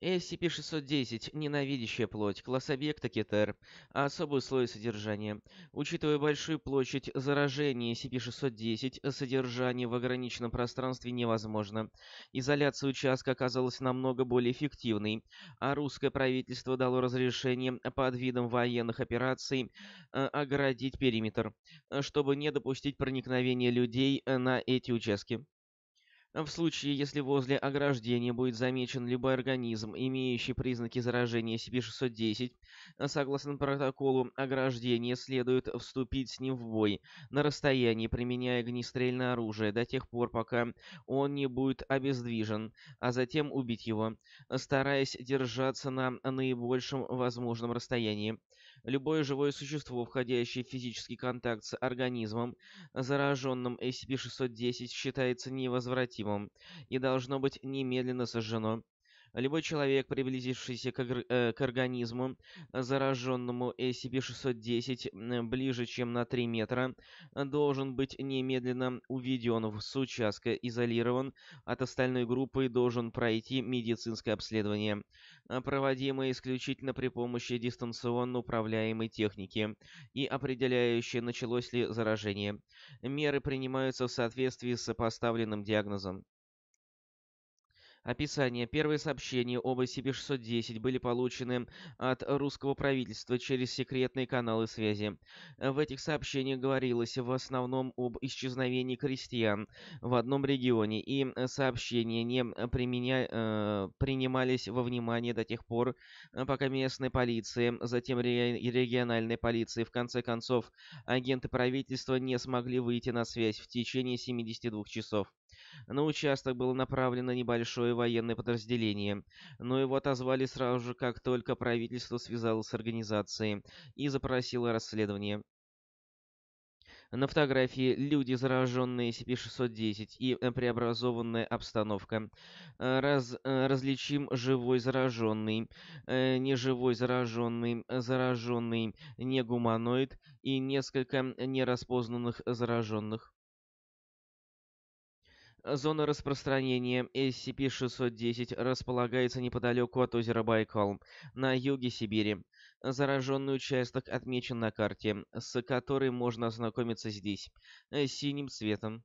SCP-610 – ненавидящая плоть, класс объекта Кетер, особый слой содержания. Учитывая большую площадь заражения SCP-610, содержание в ограниченном пространстве невозможно. Изоляция участка оказалась намного более эффективной, а русское правительство дало разрешение под видом военных операций э, оградить периметр, э, чтобы не допустить проникновения людей э, на эти участки. В случае, если возле ограждения будет замечен любой организм, имеющий признаки заражения CP-610, э, согласно протоколу ограждения следует вступить с ним в бой на расстоянии, применяя огнестрельное оружие до тех пор, пока он не будет обездвижен, а затем убить его, стараясь держаться на наибольшем возможном расстоянии Любое живое существо, входящее в физический контакт с организмом, зараженным SCP-610, считается невозвратимым и должно быть немедленно сожжено Любой человек, приблизившийся к, э, к организму, э, зараженному SCP-610 ближе, чем на 3 метра, должен быть немедленно уведен в сучастко, изолирован от остальной группы и должен пройти медицинское обследование, э, проводимое исключительно при помощи дистанционно управляемой техники и определяющее, началось ли заражение. Меры принимаются в соответствии с поставленным диагнозом. Описание. Первые сообщения об SCP-610 были получены от русского правительства через секретные каналы связи. В этих сообщениях говорилось в основном об исчезновении крестьян в одном регионе, и сообщения не применя... э, принимались во внимание до тех пор, пока местная полиция, затем ре... региональная полиция, в конце концов, агенты правительства не смогли выйти на связь в течение 72 часов. На участок было направлено небольшое военное подразделение, но его отозвали сразу же, как только правительство связалось с организацией и запросило расследование. На фотографии люди, зараженные CP-610 и э, преобразованная обстановка. Э, раз, э, различим живой зараженный, неживой зараженный, зараженный негуманоид и несколько нераспознанных зараженных. Э, зона распространения SCP-610 располагается неподалеку от озера Байкал, на юге Сибири. Зараженный участок отмечен на карте, с которой можно ознакомиться здесь, э, синим цветом.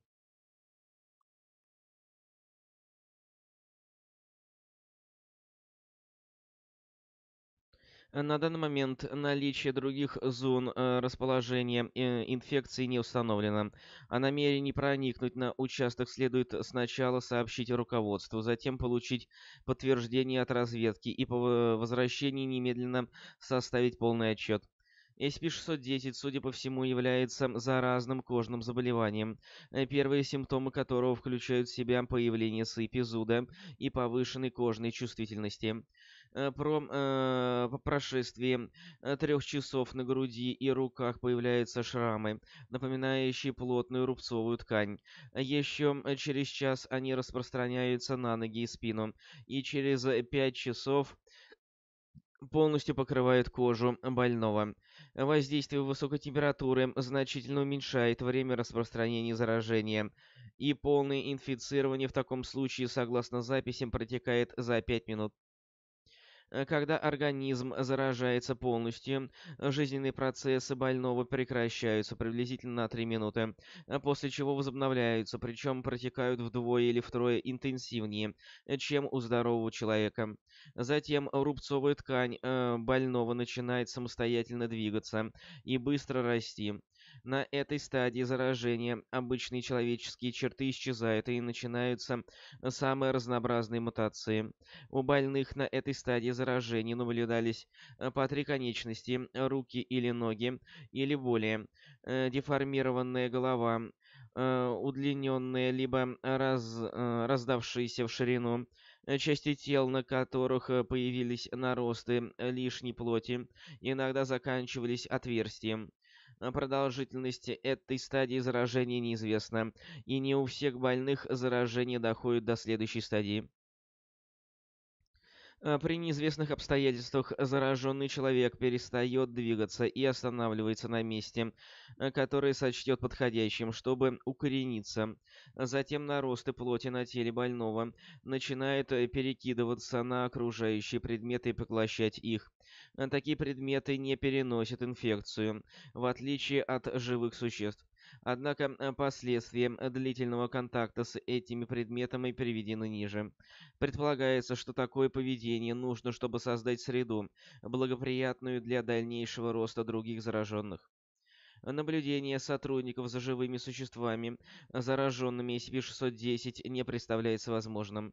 Э, на данный момент наличие других зон э, расположения э, инфекции не установлено. О намерении проникнуть на участок следует сначала сообщить руководству, затем получить подтверждение от разведки и по возвращении немедленно составить полный отчет. SP-610, судя по всему, является заразным кожным заболеванием, первые симптомы которого включают в себя появление сыпи, зуда и повышенной кожной чувствительности. Э, про, э, по прошествии э, трех часов на груди и руках появляются шрамы, напоминающие плотную рубцовую ткань. Еще через час они распространяются на ноги и спину, и через пять часов полностью покрывают кожу больного. Воздействие высокой температуры значительно уменьшает время распространения заражения, и полное инфицирование в таком случае, согласно записям, протекает за 5 минут Э, когда организм заражается полностью, э, жизненные процессы больного прекращаются приблизительно на 3 минуты, э, после чего возобновляются, причем протекают вдвое или втрое интенсивнее, чем у здорового человека. Затем рубцовая ткань больного начинает самостоятельно двигаться и быстро расти. На этой стадии заражения обычные человеческие черты исчезают и начинаются э, самые разнообразные мутации. У больных на этой стадии заражения наблюдались э, по три конечности, руки или ноги, или более, э, деформированная голова, удлиненные либо раз, раздавшиеся в ширину, части тел, на которых появились наросты лишней плоти, иногда заканчивались отверстием. Э, продолжительности этой стадии заражения неизвестна, и не у всех больных заражение доходит до следующей стадии. Э, при неизвестных обстоятельствах зараженный человек перестает двигаться и останавливается на месте, э, которое сочтет подходящим, чтобы укорениться. Затем наросты плоти на теле больного начинают перекидываться на окружающие предметы и поглощать их. Э, такие предметы не переносят инфекцию, в отличие от живых существ. Однако э, последствия э, длительного контакта с этими предметами приведены ниже. Предполагается, что такое поведение нужно, чтобы создать среду, благоприятную для дальнейшего роста других зараженных. Наблюдение сотрудников за живыми существами, зараженными SCP-610, не представляется возможным.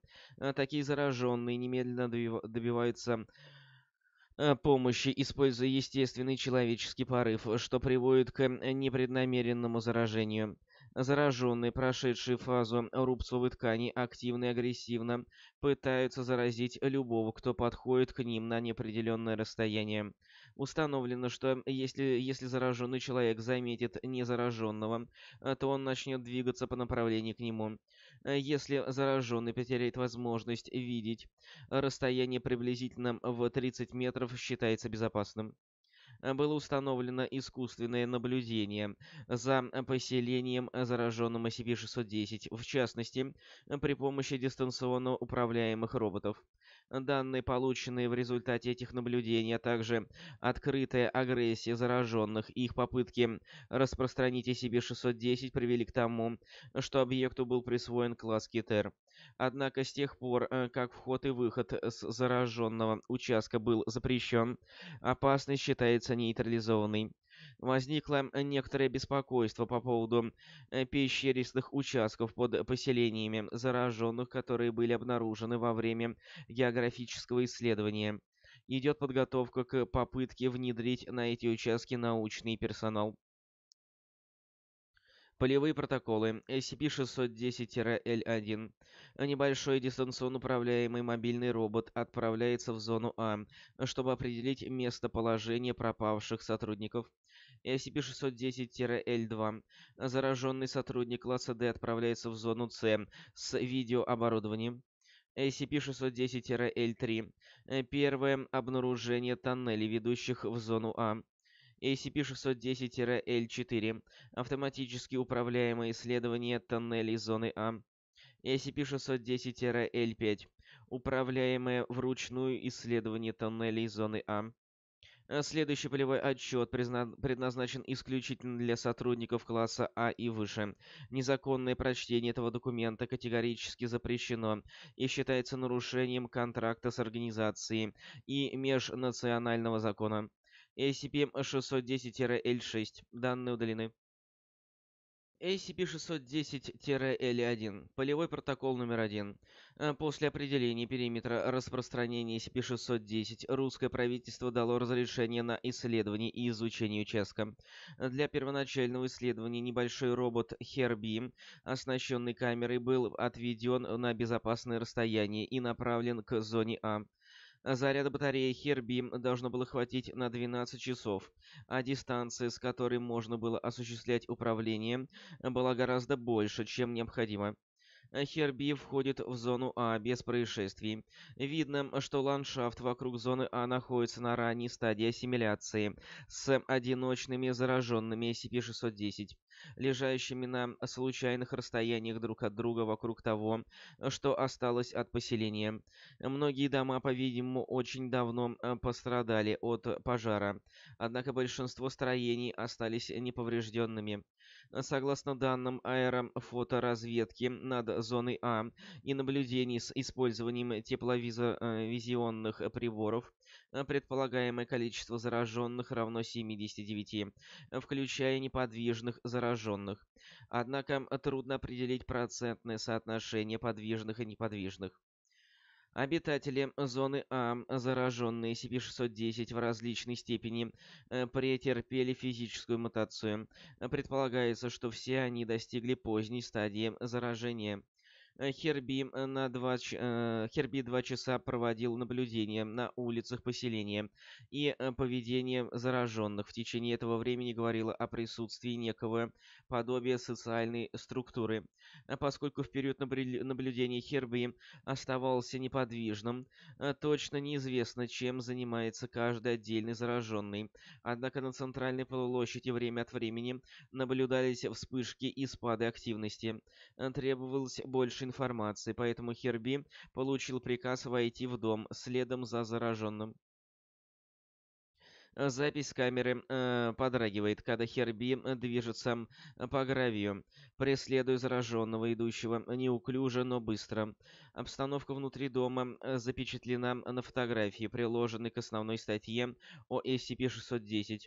Такие зараженные немедленно добиваются Э, помощи, используя естественный человеческий порыв, что приводит к э, непреднамеренному заражению. Зараженные, прошедшие фазу рубцовой ткани, активно и агрессивно пытаются заразить любого, кто подходит к ним на неопределенное расстояние. Установлено, что если, если зараженный человек заметит незараженного, э, то он начнет двигаться по направлению к нему. Э, если зараженный потеряет возможность видеть, расстояние приблизительно в 30 метров считается безопасным. Э, было установлено искусственное наблюдение за э, поселением э, зараженным SCP-610, в частности, при помощи дистанционно управляемых роботов. Данные, полученные в результате этих наблюдений, а также открытая агрессия зараженных и их попытки распространить о себе 610 привели к тому, что объекту был присвоен класс Китер. Однако с тех пор, э, как вход и выход с зараженного участка был запрещен, опасность считается нейтрализованной возникло э, некоторое беспокойство по поводу э, пещеристых участков под поселениями зараженных, которые были обнаружены во время географического исследования. Идет подготовка к попытке внедрить на эти участки научный персонал. Полевые протоколы SCP-610-L1. Небольшой дистанционно управляемый мобильный робот отправляется в зону А, чтобы определить местоположение пропавших сотрудников. SCP-610-L2. Зараженный сотрудник класса D отправляется в зону С с видеооборудованием. SCP-610-L3. Первое обнаружение тоннелей, ведущих в зону А. SCP-610-L4. Автоматически управляемое исследование тоннелей зоны А. SCP-610-L5. Управляемое вручную исследование тоннелей зоны А. Э, следующий полевой отчет призна... предназначен исключительно для сотрудников класса А и выше. Незаконное прочтение этого документа категорически запрещено и считается нарушением контракта с организацией и межнационального закона. SCP-610-L6. Данные удалены. SCP-610-L1. Полевой протокол номер 1. Э, после определения периметра распространения SCP-610, русское правительство дало разрешение на исследование и изучение участка. Для первоначального исследования небольшой робот Херби, оснащенный камерой, был отведен на безопасное расстояние и направлен к зоне А. Заряда батареи Хербим должно было хватить на 12 часов, а дистанция, с которой можно было осуществлять управление, была гораздо больше, чем необходимо. Э, Херби входит в зону А без происшествий. Видно, что ландшафт вокруг зоны А находится на ранней стадии ассимиляции с одиночными зараженными SCP-610, лежащими на случайных расстояниях друг от друга вокруг того, что осталось от поселения. Многие дома, по-видимому, очень давно э, пострадали от пожара, однако большинство строений остались неповрежденными. Согласно данным аэрофоторазведки над зоной А и наблюдений с использованием тепловизионных э, приборов, э, предполагаемое количество зараженных равно 79, включая неподвижных зараженных. Однако трудно определить процентное соотношение подвижных и неподвижных. Обитатели зоны А, зараженные CP-610 в различной степени, э, претерпели физическую мутацию. Предполагается, что все они достигли поздней стадии заражения. Э, Херби, э, на 2, э, Херби два часа проводил наблюдение на улицах поселения и поведение зараженных. В течение этого времени говорило о присутствии некого подобия социальной структуры. А поскольку в период наблюдения Херби оставался неподвижным, точно неизвестно, чем занимается каждый отдельный зараженный. Однако на центральной площади время от времени наблюдались вспышки и спады активности. Требовалось больше информации информации, поэтому Херби получил приказ войти в дом следом за зараженным. Запись камеры э, подрагивает, когда Херби э, движется э, по гравию, преследуя зараженного, идущего неуклюже, но быстро. Обстановка внутри дома э, запечатлена на фотографии, приложенной к основной статье о SCP-610.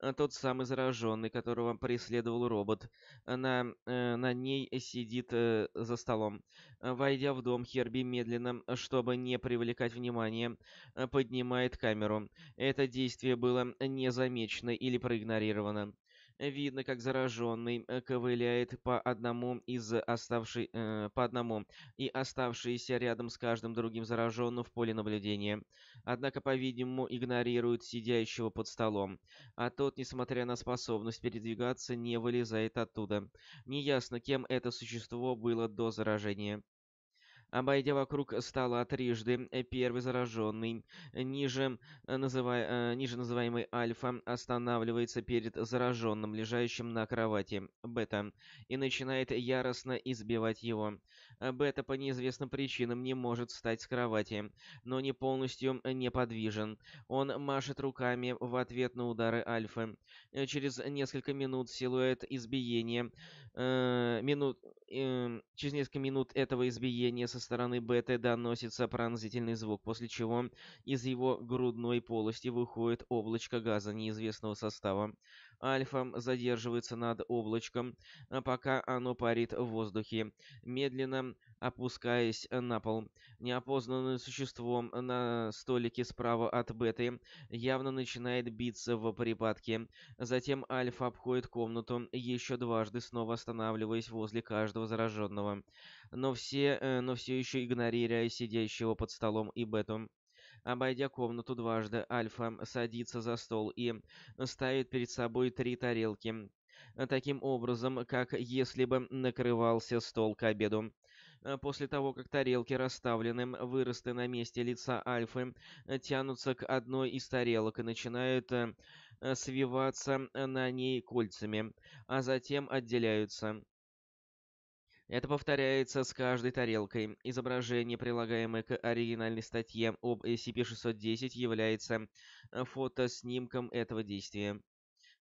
Э, тот самый зараженный, которого преследовал робот. На, э, на ней сидит э, за столом. Войдя в дом, Херби медленно, чтобы не привлекать внимание, поднимает камеру. Это действие было незамечено или проигнорировано. Видно, как зараженный э, ковыляет по одному из оставшей, э, по одному и оставшиеся рядом с каждым другим зараженным в поле наблюдения. Однако, по-видимому, игнорирует сидящего под столом. А тот, несмотря на способность передвигаться, не вылезает оттуда. Неясно, кем это существо было до заражения. Обойдя вокруг стола трижды, э, первый зараженный, э, ниже, э, называя, ниже называемый Альфа, останавливается перед зараженным, лежащим на кровати, Бета, и начинает яростно избивать его. Бета по неизвестным причинам не может встать с кровати, но не полностью неподвижен. Он машет руками в ответ на удары Альфы. Через несколько минут силуэт избиения... Э, минут э, через несколько минут этого избиения со стороны Беты доносится пронзительный звук, после чего из его грудной полости выходит облачко газа неизвестного состава, Альфа задерживается над облачком, а пока оно парит в воздухе, медленно опускаясь на пол. Неопознанное существо на столике справа от беты явно начинает биться в припадке. Затем Альфа обходит комнату еще дважды, снова останавливаясь возле каждого зараженного. Но все, э, но все еще игнорируя сидящего под столом и бету. Обойдя комнату дважды, Альфа садится за стол и ставит перед собой три тарелки. Таким образом, как если бы накрывался стол к обеду. После того, как тарелки расставлены, выросты на месте лица Альфы тянутся к одной из тарелок и начинают э, свиваться э, на ней кольцами, а затем отделяются. Это повторяется с каждой тарелкой. Изображение, прилагаемое к оригинальной статье об SCP-610, является э, фотоснимком этого действия.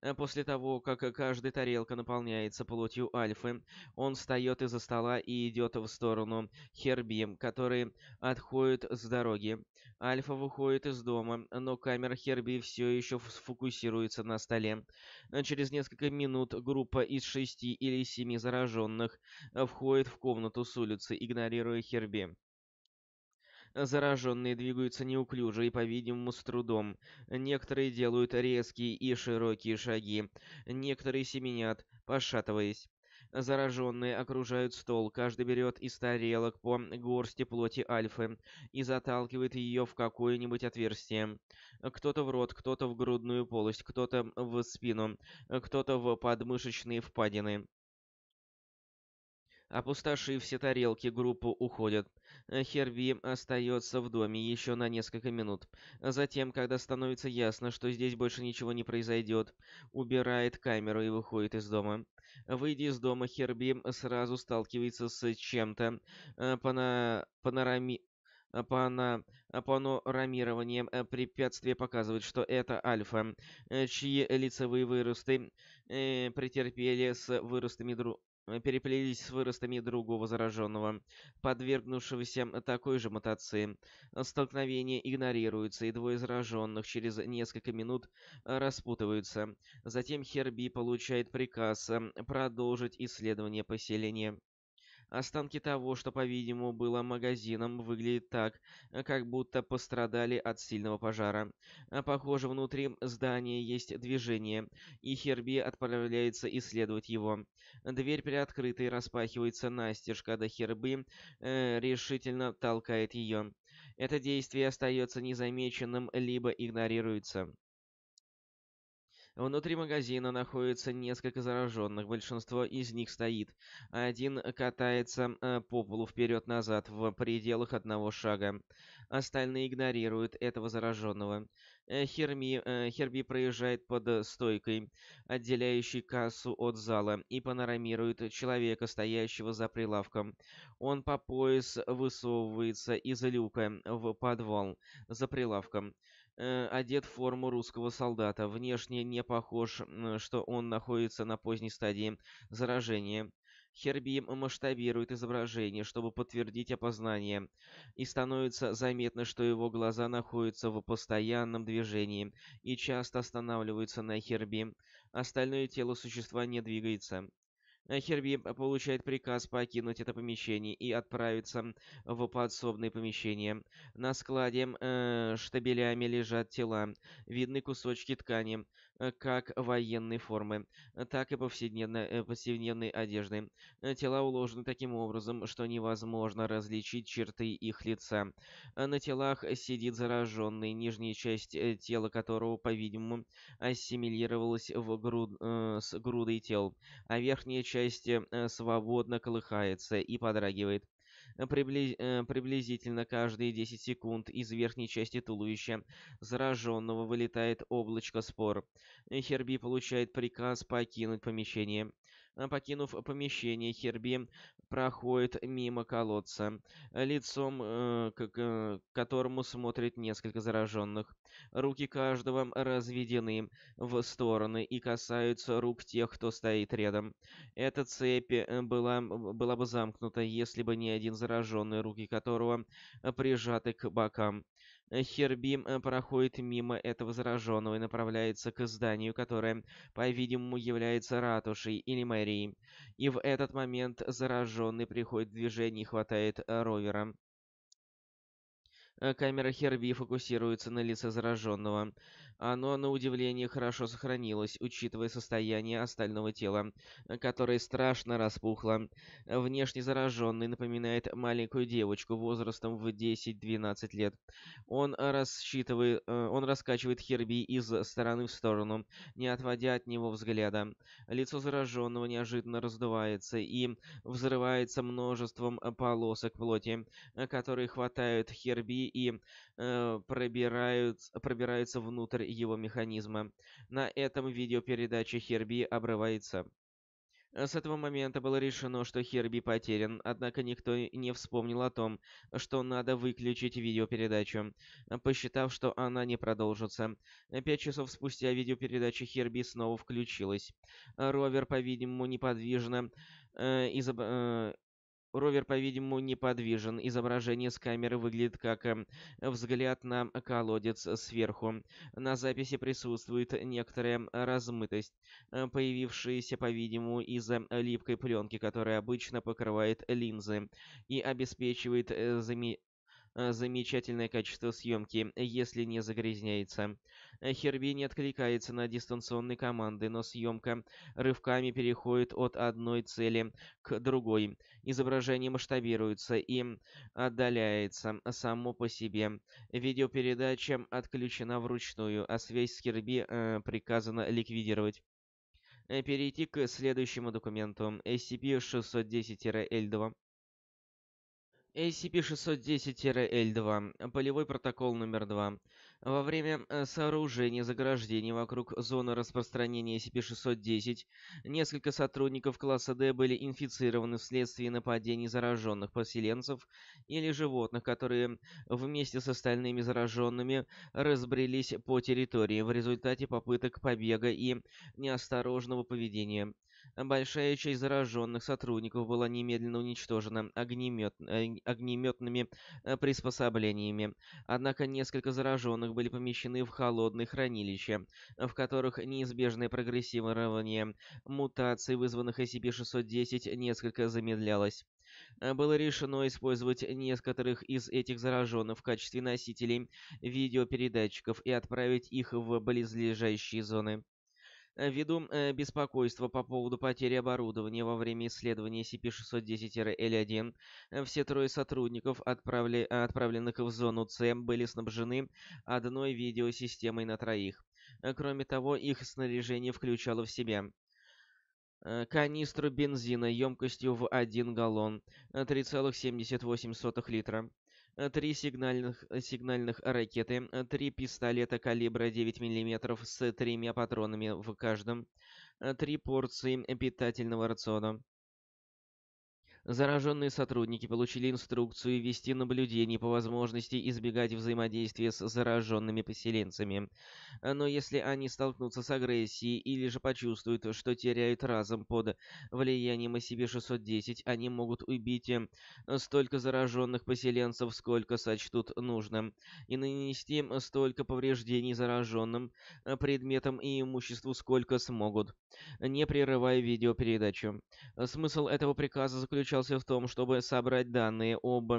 Э, после того, как каждая тарелка наполняется плотью Альфы, он встает из-за стола и идет в сторону Херби, который отходит с дороги. Альфа выходит из дома, но камера Херби все еще сфокусируется на столе. Э, через несколько минут группа из шести или семи зараженных э, входит в комнату с улицы, игнорируя Херби. Зараженные двигаются неуклюже и, по-видимому, с трудом. Некоторые делают резкие и широкие шаги. Некоторые семенят, пошатываясь. Зараженные окружают стол, каждый берет из тарелок по горсти плоти Альфы и заталкивает ее в какое-нибудь отверстие. Кто-то в рот, кто-то в грудную полость, кто-то в спину, кто-то в подмышечные впадины. Опустошив все тарелки, группу уходят. Э, Херби остается в доме еще на несколько минут. Затем, когда становится ясно, что здесь больше ничего не произойдет, убирает камеру и выходит из дома. Выйдя из дома, Херби сразу сталкивается с чем-то э, э, пана... панорами... Пана... панорамированием препятствия показывает, что это альфа, чьи лицевые выросты претерпели с выростами друг переплелись с выростами другого зараженного, подвергнувшегося такой же мутации. Столкновение игнорируется, и двое зараженных через несколько минут э, распутываются. Затем Херби получает приказ э, продолжить исследование поселения. Останки того, что, по-видимому, было магазином, выглядят так, э, как будто пострадали от сильного пожара. Э, похоже, внутри здания есть движение, и Херби отправляется исследовать его. Дверь приоткрыта и распахивается настежь, когда Херби э, решительно толкает ее. Это действие остается незамеченным, либо игнорируется. Внутри магазина находится несколько зараженных, большинство из них стоит. Один катается э, по полу вперед-назад в пределах одного шага. Остальные игнорируют этого зараженного. Э, Херми, э, Херби проезжает под стойкой, отделяющей кассу от зала, и панорамирует человека, стоящего за прилавком. Он по пояс высовывается из люка в подвал за прилавком. Э, одет в форму русского солдата, внешне не похож, что он находится на поздней стадии заражения. Херби масштабирует изображение, чтобы подтвердить опознание, и становится заметно, что его глаза находятся в постоянном движении и часто останавливаются на Херби. Остальное тело существа не двигается. Э, Херби э, получает приказ покинуть это помещение и отправиться в подсобные помещения. На складе э, штабелями лежат тела, видны кусочки ткани, Э, как военной формы, э, так и повседневной, э, повседневной одежды. Тела уложены таким образом, что невозможно различить черты их лица. На телах сидит зараженный, нижняя часть тела которого, по-видимому, ассимилировалась в груд, э, с грудой тел, а верхняя часть свободно колыхается и подрагивает. Э, приблизительно каждые 10 секунд из верхней части туловища зараженного вылетает облачко спор. Херби получает приказ покинуть помещение. Э, покинув помещение, Херби проходит мимо колодца, э, лицом э, к, к которому смотрит несколько зараженных. Руки каждого разведены в стороны и касаются рук тех, кто стоит рядом. Эта цепь была, была бы замкнута, если бы не один зараженный, руки которого прижаты к бокам. Э, Хербим э, проходит мимо этого зараженного и направляется к зданию, которое, по-видимому, является ратушей или мэрией. И в этот момент зараженный приходит в движение и хватает э, ровера. Камера Херби фокусируется на лице зараженного. Оно, на удивление, хорошо сохранилось, учитывая состояние остального тела, которое страшно распухло. Внешне зараженный напоминает маленькую девочку возрастом в 10-12 лет. Он, рассчитывает, э, он раскачивает Херби из стороны в сторону, не отводя от него взгляда. Лицо зараженного неожиданно раздувается и взрывается множеством э, полосок плоти, э, которые хватают Херби и э, пробирают, пробираются внутрь и его механизма. На этом видеопередача Херби обрывается. С этого момента было решено, что Херби потерян, однако никто не вспомнил о том, что надо выключить видеопередачу, посчитав, что она не продолжится. Пять часов спустя видеопередача Херби снова включилась. Ровер, по-видимому, неподвижно э, изоб... Э, Ровер, по-видимому, неподвижен. Изображение с камеры выглядит как эм, взгляд на колодец сверху. На записи присутствует некоторая размытость, э, появившаяся, по-видимому, из-за э, липкой пленки, которая обычно покрывает линзы и обеспечивает э, зами Э, замечательное качество съемки, если не загрязняется. Э, Херби не откликается на дистанционные команды, но съемка рывками переходит от одной цели к другой. Изображение масштабируется и отдаляется само по себе. Видеопередача отключена вручную, а связь с Херби э, приказано ликвидировать. Э, перейти к следующему документу SCP-610-L2. SCP-610-L2. Полевой протокол номер 2. Во время э, сооружения заграждений вокруг зоны распространения SCP-610 несколько сотрудников класса D были инфицированы вследствие нападений зараженных поселенцев или животных, которые вместе с остальными зараженными разбрелись по территории в результате попыток побега и неосторожного поведения. Большая часть зараженных сотрудников была немедленно уничтожена огнемет, э, огнеметными э, приспособлениями. Однако несколько зараженных были помещены в холодные хранилища, в которых неизбежное прогрессирование мутаций, вызванных SCP-610, несколько замедлялось. Э, было решено использовать некоторых из этих зараженных в качестве носителей видеопередатчиков и отправить их в близлежащие зоны. Э, ввиду э, беспокойства по поводу потери оборудования во время исследования SCP-610-L1, э, все трое сотрудников, отправли... отправленных в зону С, были снабжены одной видеосистемой на троих. Кроме того, их снаряжение включало в себя канистру бензина емкостью в 1 галлон 3,78 литра, Э, три сигнальных, э, сигнальных ракеты, э, три пистолета калибра 9 мм с тремя патронами в каждом, три порции питательного рациона. Зараженные сотрудники получили инструкцию вести наблюдение по возможности избегать взаимодействия с зараженными поселенцами. Но если они столкнутся с агрессией или же почувствуют, что теряют разум под влиянием SCP-610, они могут убить э, столько зараженных поселенцев, сколько сочтут нужным, и нанести столько повреждений зараженным э, предметам и имуществу, сколько смогут, не прерывая видеопередачу. Смысл этого приказа заключался заключался в том, чтобы собрать данные об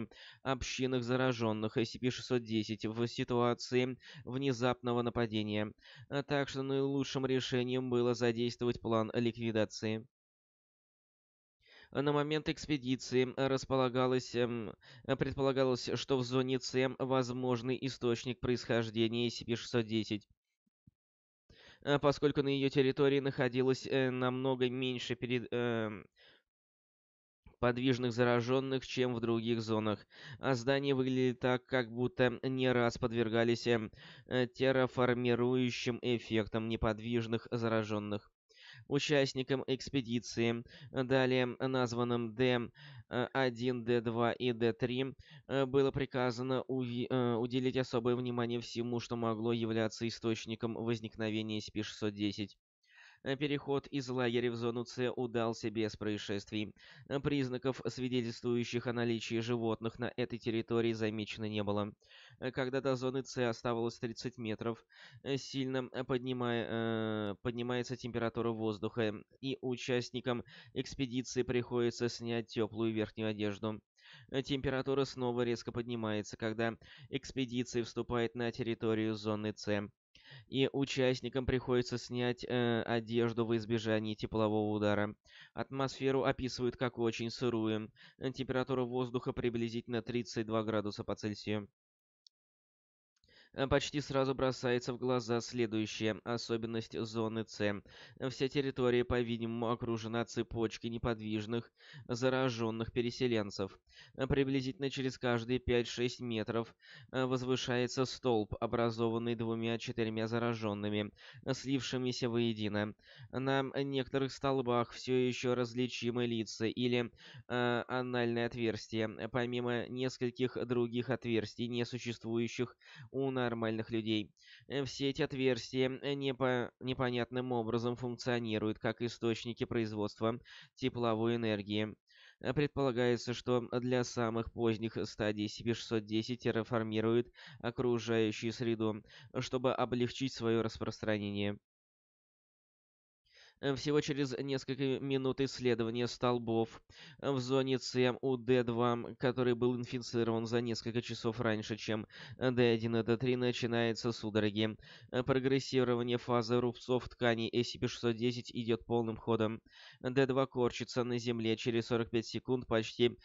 общинах зараженных SCP-610 в ситуации внезапного нападения, а так что наилучшим решением было задействовать план ликвидации. На момент экспедиции располагалось, эм, предполагалось, что в зоне С возможный источник происхождения SCP-610 а поскольку на ее территории находилось э, намного меньше перед, э, подвижных зараженных, чем в других зонах, а здания выглядели так, как будто не раз подвергались эм, э, терраформирующим эффектам неподвижных зараженных. Участникам экспедиции, э, далее названным Д1, э, Д2 и Д3, было приказано уделить особое внимание всему, что могло являться источником возникновения СПИ-610. Э, переход из лагеря в зону С удался без происшествий. Э, признаков, свидетельствующих о наличии животных на этой территории, замечено не было. Э, когда до зоны С оставалось 30 метров, сильно поднимая, э, поднимается температура воздуха, и участникам экспедиции приходится снять теплую верхнюю одежду. Температура снова резко поднимается, когда экспедиция вступает на территорию зоны С и участникам приходится снять э, одежду в избежании теплового удара. Атмосферу описывают как очень сырую. Температура воздуха приблизительно 32 градуса по Цельсию. Э, почти сразу бросается в глаза следующая особенность зоны С. Вся территория, по-видимому, окружена цепочкой неподвижных, зараженных переселенцев. Приблизительно через каждые 5-6 метров э, возвышается столб, образованный двумя-четырьмя зараженными, слившимися воедино. На некоторых столбах все еще различимы лица или э, анальное отверстие, помимо нескольких других отверстий, не существующих у нас нормальных людей. Э, все эти отверстия э, непо... непонятным образом функционируют как источники производства тепловой энергии. Э, предполагается, что для самых поздних стадий CB610 терраформирует окружающую среду, чтобы облегчить свое распространение. Э, всего через несколько минут исследования столбов в зоне С у D2, который был инфицирован за несколько часов раньше, чем D1 и D3, начинается судороги. Э, прогрессирование фазы рубцов в ткани SCP-610 идет полным ходом. D2 корчится на земле через 45 секунд, почти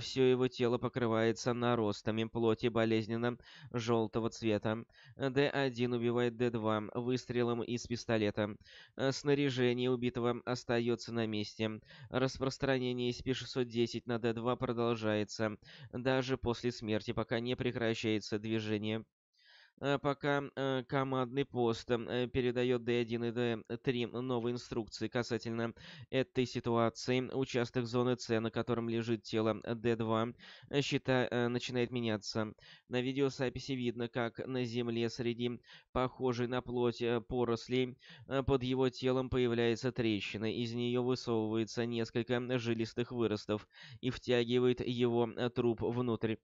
все его тело покрывается наростами плоти болезненно желтого цвета. D1 убивает D2 выстрелом из пистолета. Э, снаряжение Состояние убитого остается на месте. Распространение СП-610 на Д-2 продолжается даже после смерти, пока не прекращается движение Э, пока э, командный пост э, передает D1 и D3 новые инструкции касательно этой ситуации. Участок зоны С, на котором лежит тело D2, счета начинает меняться. На видеозаписи видно, как на земле среди похожей на плоть порослей под его телом появляется трещина. Из нее высовывается несколько жилистых выростов и втягивает его труп внутрь,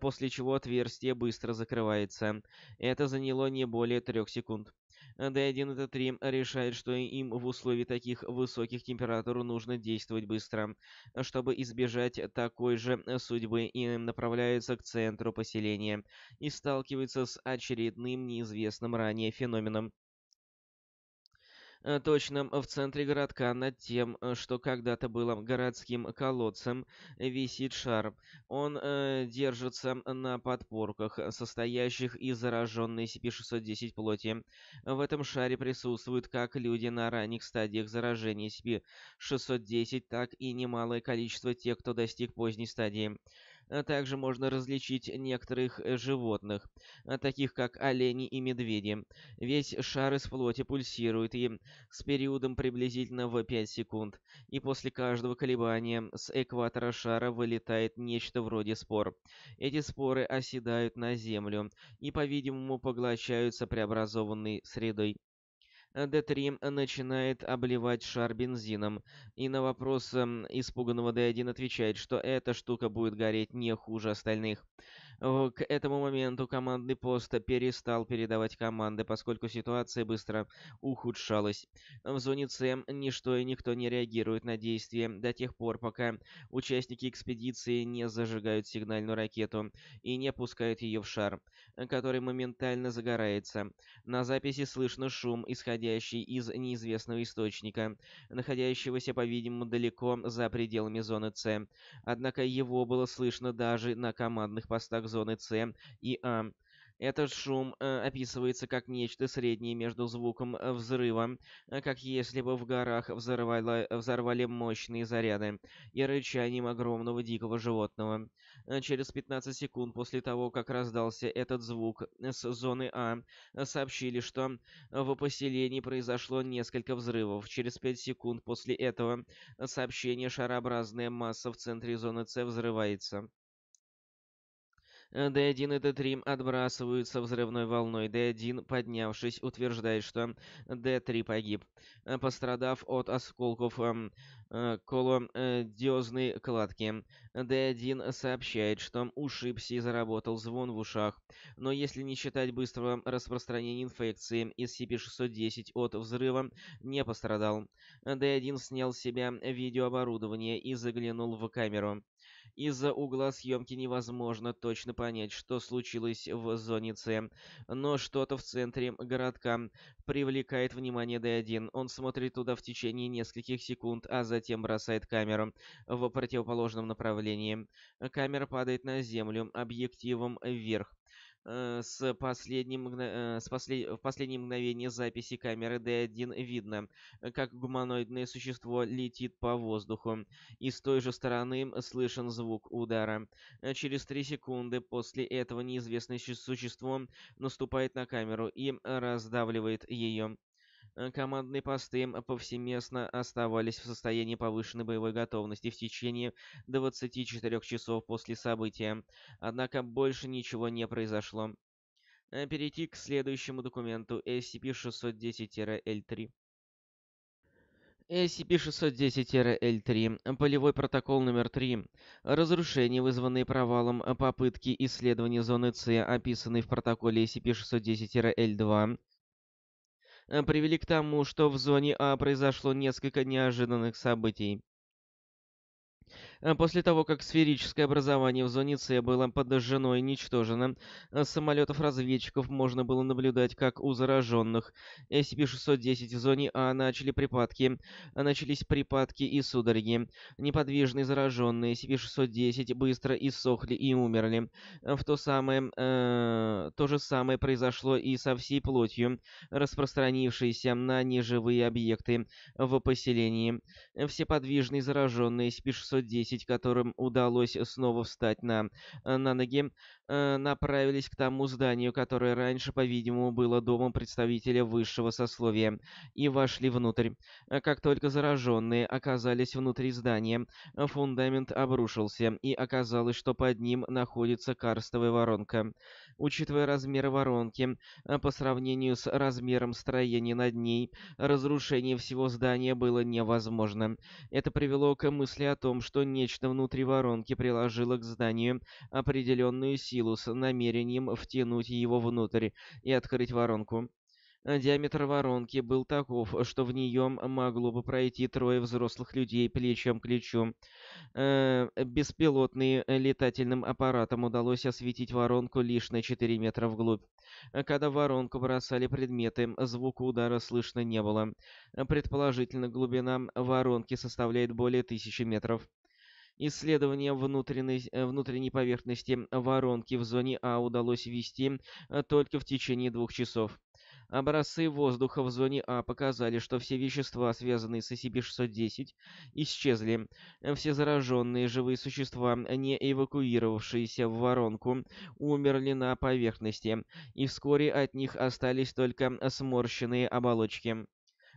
после чего отверстие быстро закрывается. Это заняло не более трех секунд. D1 и Т3 решает, что им в условии таких высоких температур нужно действовать быстро, чтобы избежать такой же судьбы, и направляются к центру поселения и сталкиваются с очередным неизвестным ранее феноменом. Э, точно э, в центре городка над тем, э, что когда-то было городским колодцем, висит шар. Он э, держится на подпорках, состоящих из зараженной CP-610 плоти. В этом шаре присутствуют как люди на ранних стадиях заражения CP-610, так и немалое количество тех, кто достиг поздней стадии. А также можно различить некоторых э, животных, а, таких как олени и медведи. Весь шар из плоти пульсирует и с периодом приблизительно в 5 секунд. И после каждого колебания с экватора шара вылетает нечто вроде спор. Эти споры оседают на Землю и, по-видимому, поглощаются преобразованной средой. Д-3 начинает обливать шар бензином, и на вопрос эм, испуганного Д-1 отвечает, что эта штука будет гореть не хуже остальных. Э, к этому моменту командный пост перестал передавать команды, поскольку ситуация быстро ухудшалась. В зоне С ничто и никто не реагирует на действия до тех пор, пока участники экспедиции не зажигают сигнальную ракету и не пускают ее в шар, э, который моментально загорается. На записи слышно шум, исходя исходящий из неизвестного источника, находящегося, по-видимому, далеко за пределами зоны С. Однако его было слышно даже на командных постах зоны С и А. Этот шум э, описывается как нечто среднее между звуком э, взрыва, э, как если бы в горах взорвало, взорвали мощные заряды, и рычанием огромного дикого животного. Э, через 15 секунд после того, как раздался этот звук с зоны А, сообщили, что в поселении произошло несколько взрывов. Через 5 секунд после этого сообщение «Шарообразная масса в центре зоны С» взрывается д 1 и д 3 отбрасываются взрывной волной. д 1 поднявшись, утверждает, что д 3 погиб, э, пострадав от осколков эм, э, колодиозной э, кладки. д 1 сообщает, что ушибся и заработал звон в ушах. Но если не считать быстрого распространения инфекции, SCP-610 от взрыва не пострадал. д 1 снял с себя видеооборудование и заглянул в камеру. Из-за угла съемки невозможно точно понять, что случилось в зоне С, но что-то в центре городка привлекает внимание д 1 Он смотрит туда в течение нескольких секунд, а затем бросает камеру в противоположном направлении. Камера падает на землю объективом вверх. Э, с последним, э, с послед... в последнее мгновение записи камеры D1 видно, э, как гуманоидное существо летит по воздуху. И с той же стороны слышен звук удара. Через 3 секунды после этого неизвестное существо наступает на камеру и раздавливает ее. Э, командные посты повсеместно оставались в состоянии повышенной боевой готовности в течение 24 часов после события. Однако больше ничего не произошло. Э, перейти к следующему документу SCP-610-L3. SCP-610-L3, полевой протокол номер 3. Разрушения, вызванные провалом э, попытки исследования зоны С, описанной в протоколе SCP-610-L2, привели к тому, что в зоне А произошло несколько неожиданных событий. Э, после того, как сферическое образование в зоне С было подожжено и уничтожено, с э, самолетов-разведчиков можно было наблюдать, как у зараженных SCP-610 в зоне А начали припадки, начались припадки и судороги. Неподвижные зараженные SCP-610 быстро иссохли и умерли. В то самое... Э, то же самое произошло и со всей плотью, распространившейся на неживые объекты в поселении. Все подвижные зараженные SCP-610 десять, которым удалось снова встать на, э, на ноги, э, направились к тому зданию, которое раньше, по-видимому, было домом представителя высшего сословия, и вошли внутрь. Э, как только зараженные оказались внутри здания, фундамент обрушился, и оказалось, что под ним находится карстовая воронка. Учитывая размеры воронки, по сравнению с размером строения над ней, разрушение всего здания было невозможно. Это привело к мысли о том, что не нечто внутри воронки приложило к зданию определенную силу с намерением втянуть его внутрь и открыть воронку. Диаметр воронки был таков, что в нее могло бы пройти трое взрослых людей плечом к плечу. Э, беспилотный летательным аппаратом удалось осветить воронку лишь на 4 метра вглубь. Когда в воронку бросали предметы, звука удара слышно не было. Предположительно, глубина воронки составляет более 1000 метров. Исследование внутренней, э, внутренней поверхности воронки в зоне А удалось вести э, только в течение двух часов. Образцы воздуха в зоне А показали, что все вещества, связанные с SCP-610, исчезли. Все зараженные живые существа, не эвакуировавшиеся в воронку, умерли на поверхности, и вскоре от них остались только сморщенные оболочки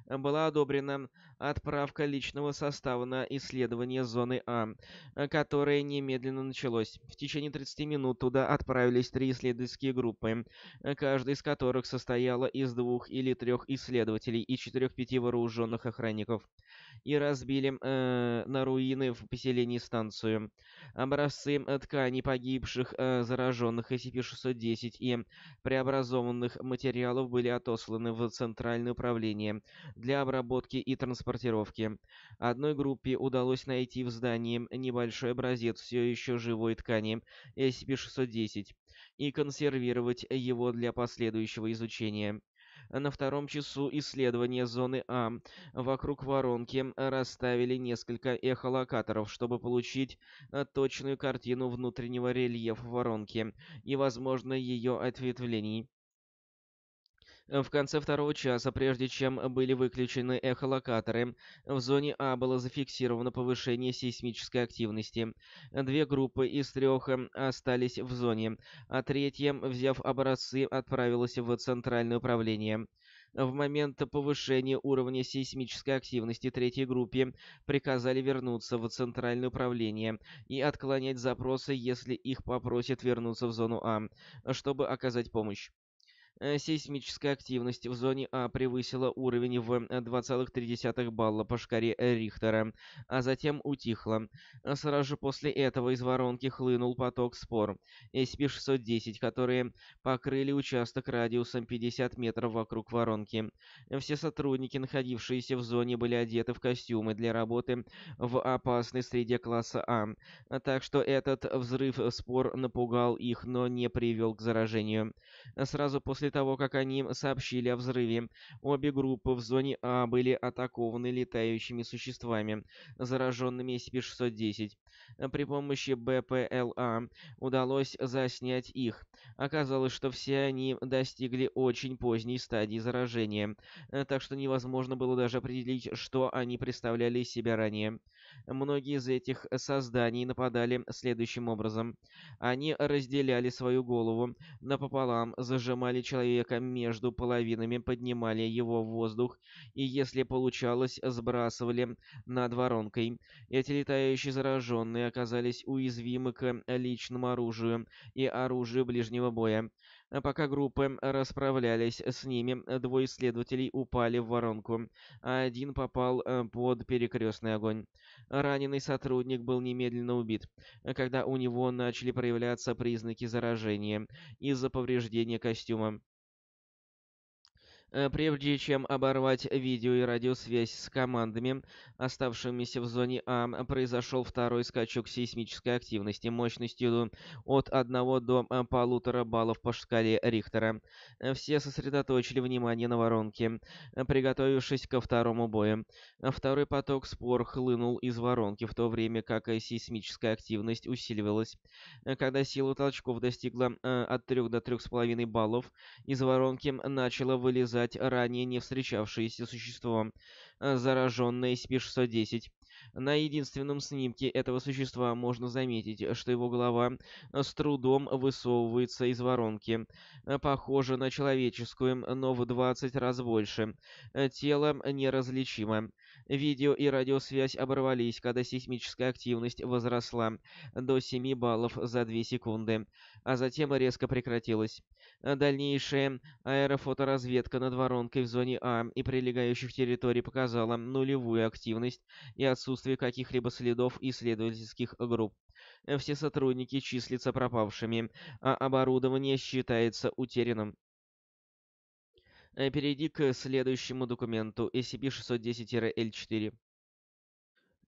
была одобрена отправка личного состава на исследование зоны А, э, которое немедленно началось. В течение 30 минут туда отправились три исследовательские группы, э, каждая из которых состояла из двух или трех исследователей и четырех-пяти вооруженных охранников, и разбили э, на руины в поселении станцию. Образцы э, тканей погибших, э, зараженных SCP-610 и преобразованных материалов были отосланы в Центральное управление для обработки и транспорта транспортировки. Одной группе удалось найти в здании небольшой образец все еще живой ткани SCP-610 и консервировать его для последующего изучения. На втором часу исследования зоны А вокруг воронки расставили несколько эхолокаторов, чтобы получить э, точную картину внутреннего рельефа воронки и, возможно, ее ответвлений. В конце второго часа, прежде чем были выключены эхолокаторы, в зоне А было зафиксировано повышение сейсмической активности. Две группы из трех остались в зоне, а третья, взяв образцы, отправилась в Центральное управление. В момент повышения уровня сейсмической активности третьей группе приказали вернуться в Центральное управление и отклонять запросы, если их попросят вернуться в зону А, чтобы оказать помощь. Э, сейсмическая активность в зоне А превысила уровень в 2,3 э, балла по шкале э, Рихтера, а затем утихла. Сразу же после этого из воронки хлынул поток спор SCP-610, которые покрыли участок радиусом 50 метров вокруг воронки. Все сотрудники, находившиеся в зоне, были одеты в костюмы для работы в опасной среде класса А, так что этот взрыв спор напугал их, но не привел к заражению. Сразу после После того, как они сообщили о взрыве, обе группы в зоне А были атакованы летающими существами, зараженными scp 610 При помощи БПЛА удалось заснять их. Оказалось, что все они достигли очень поздней стадии заражения, э, так что невозможно было даже определить, что они представляли из себя ранее. Многие из этих созданий нападали следующим образом. Они разделяли свою голову напополам, зажимали человека между половинами, поднимали его в воздух и, если получалось, сбрасывали над воронкой. Эти летающие зараженные оказались уязвимы к личному оружию и оружию ближнего боя. А пока группы расправлялись с ними, двое исследователей упали в воронку. Один попал э, под перекрестный огонь. Раненый сотрудник был немедленно убит, когда у него начали проявляться признаки заражения из-за повреждения костюма. Э, прежде чем оборвать видео и радиосвязь с командами, оставшимися в зоне А, произошел второй скачок сейсмической активности мощностью от 1 до э, полутора баллов по шкале Рихтера. Э, все сосредоточили внимание на воронке, приготовившись ко второму бою. Второй поток спор хлынул из воронки, в то время как сейсмическая активность усиливалась. Когда сила толчков достигла от 3 до 3,5 баллов, из воронки начала вылезать создать ранее не встречавшееся существо, э, зараженное СПИ-610. На единственном снимке этого существа можно заметить, что его голова э, с трудом высовывается из воронки. Э, Похоже на человеческую, но в 20 раз больше. Тело неразличимо. Видео и радиосвязь оборвались, когда сейсмическая активность возросла до 7 баллов за 2 секунды, а затем резко прекратилась. Э, дальнейшая аэрофоторазведка над воронкой в зоне А и прилегающих территорий показала нулевую активность и отсутствие каких-либо следов исследовательских групп. Э, все сотрудники числятся пропавшими, а оборудование считается утерянным. Э, перейди к следующему документу SCP-610-L4.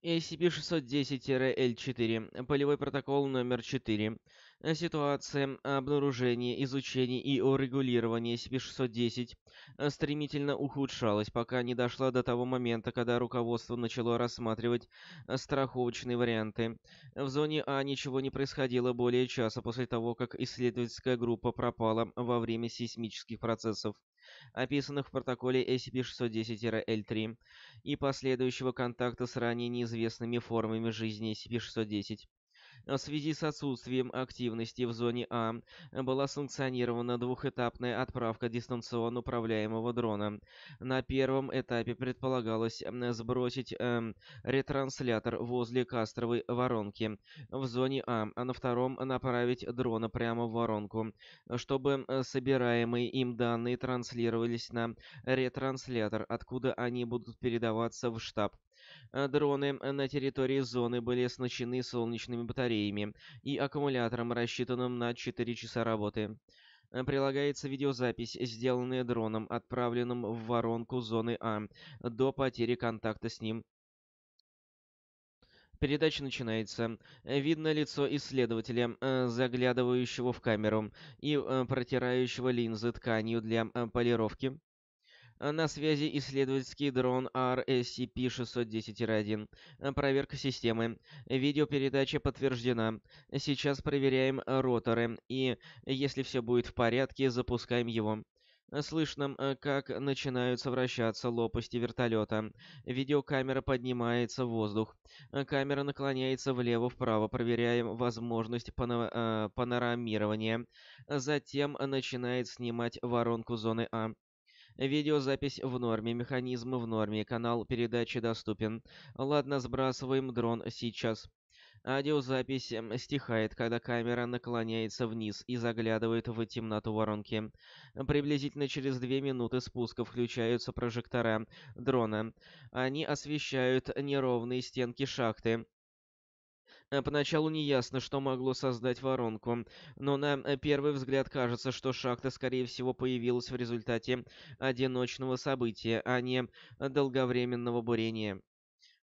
SCP-610-L4, полевой протокол номер 4, Э, Ситуация обнаружения, изучения и урегулирования СПИ-610 э, стремительно ухудшалась, пока не дошла до того момента, когда руководство начало рассматривать э, страховочные варианты. В зоне А ничего не происходило более часа после того, как исследовательская группа пропала во время сейсмических процессов описанных в протоколе SCP-610-L3, и последующего контакта с ранее неизвестными формами жизни SCP-610. В связи с отсутствием активности в зоне А была санкционирована двухэтапная отправка дистанционно управляемого дрона. На первом этапе предполагалось сбросить э, ретранслятор возле кастровой воронки в зоне А, а на втором направить дрона прямо в воронку, чтобы э, собираемые им данные транслировались на ретранслятор, откуда они будут передаваться в штаб. Э, дроны э, на территории зоны были оснащены солнечными батареями и аккумулятором, рассчитанным на 4 часа работы. Э, прилагается видеозапись, сделанная дроном, отправленным в воронку зоны А, до потери контакта с ним. Передача начинается. Видно лицо исследователя, заглядывающего в камеру и протирающего линзы тканью для полировки. Э, на связи исследовательский дрон RSCP-610-1. Э, проверка системы. Видеопередача подтверждена. Сейчас проверяем роторы и, если все будет в порядке, запускаем его. Слышно, э, как начинают вращаться лопасти вертолета. Видеокамера поднимается в воздух. Камера наклоняется влево-вправо. Проверяем возможность пано панорамирования. Затем начинает снимать воронку зоны А. Видеозапись в норме, механизм в норме, канал передачи доступен. Ладно, сбрасываем дрон сейчас. Аудиозапись эм, стихает, когда камера наклоняется вниз и заглядывает в темноту воронки. Приблизительно через две минуты спуска включаются прожектора дрона. Они освещают неровные стенки шахты. Э, поначалу неясно, что могло создать воронку, но на э, первый взгляд кажется, что шахта, скорее всего, появилась в результате одиночного события, а не э, долговременного бурения.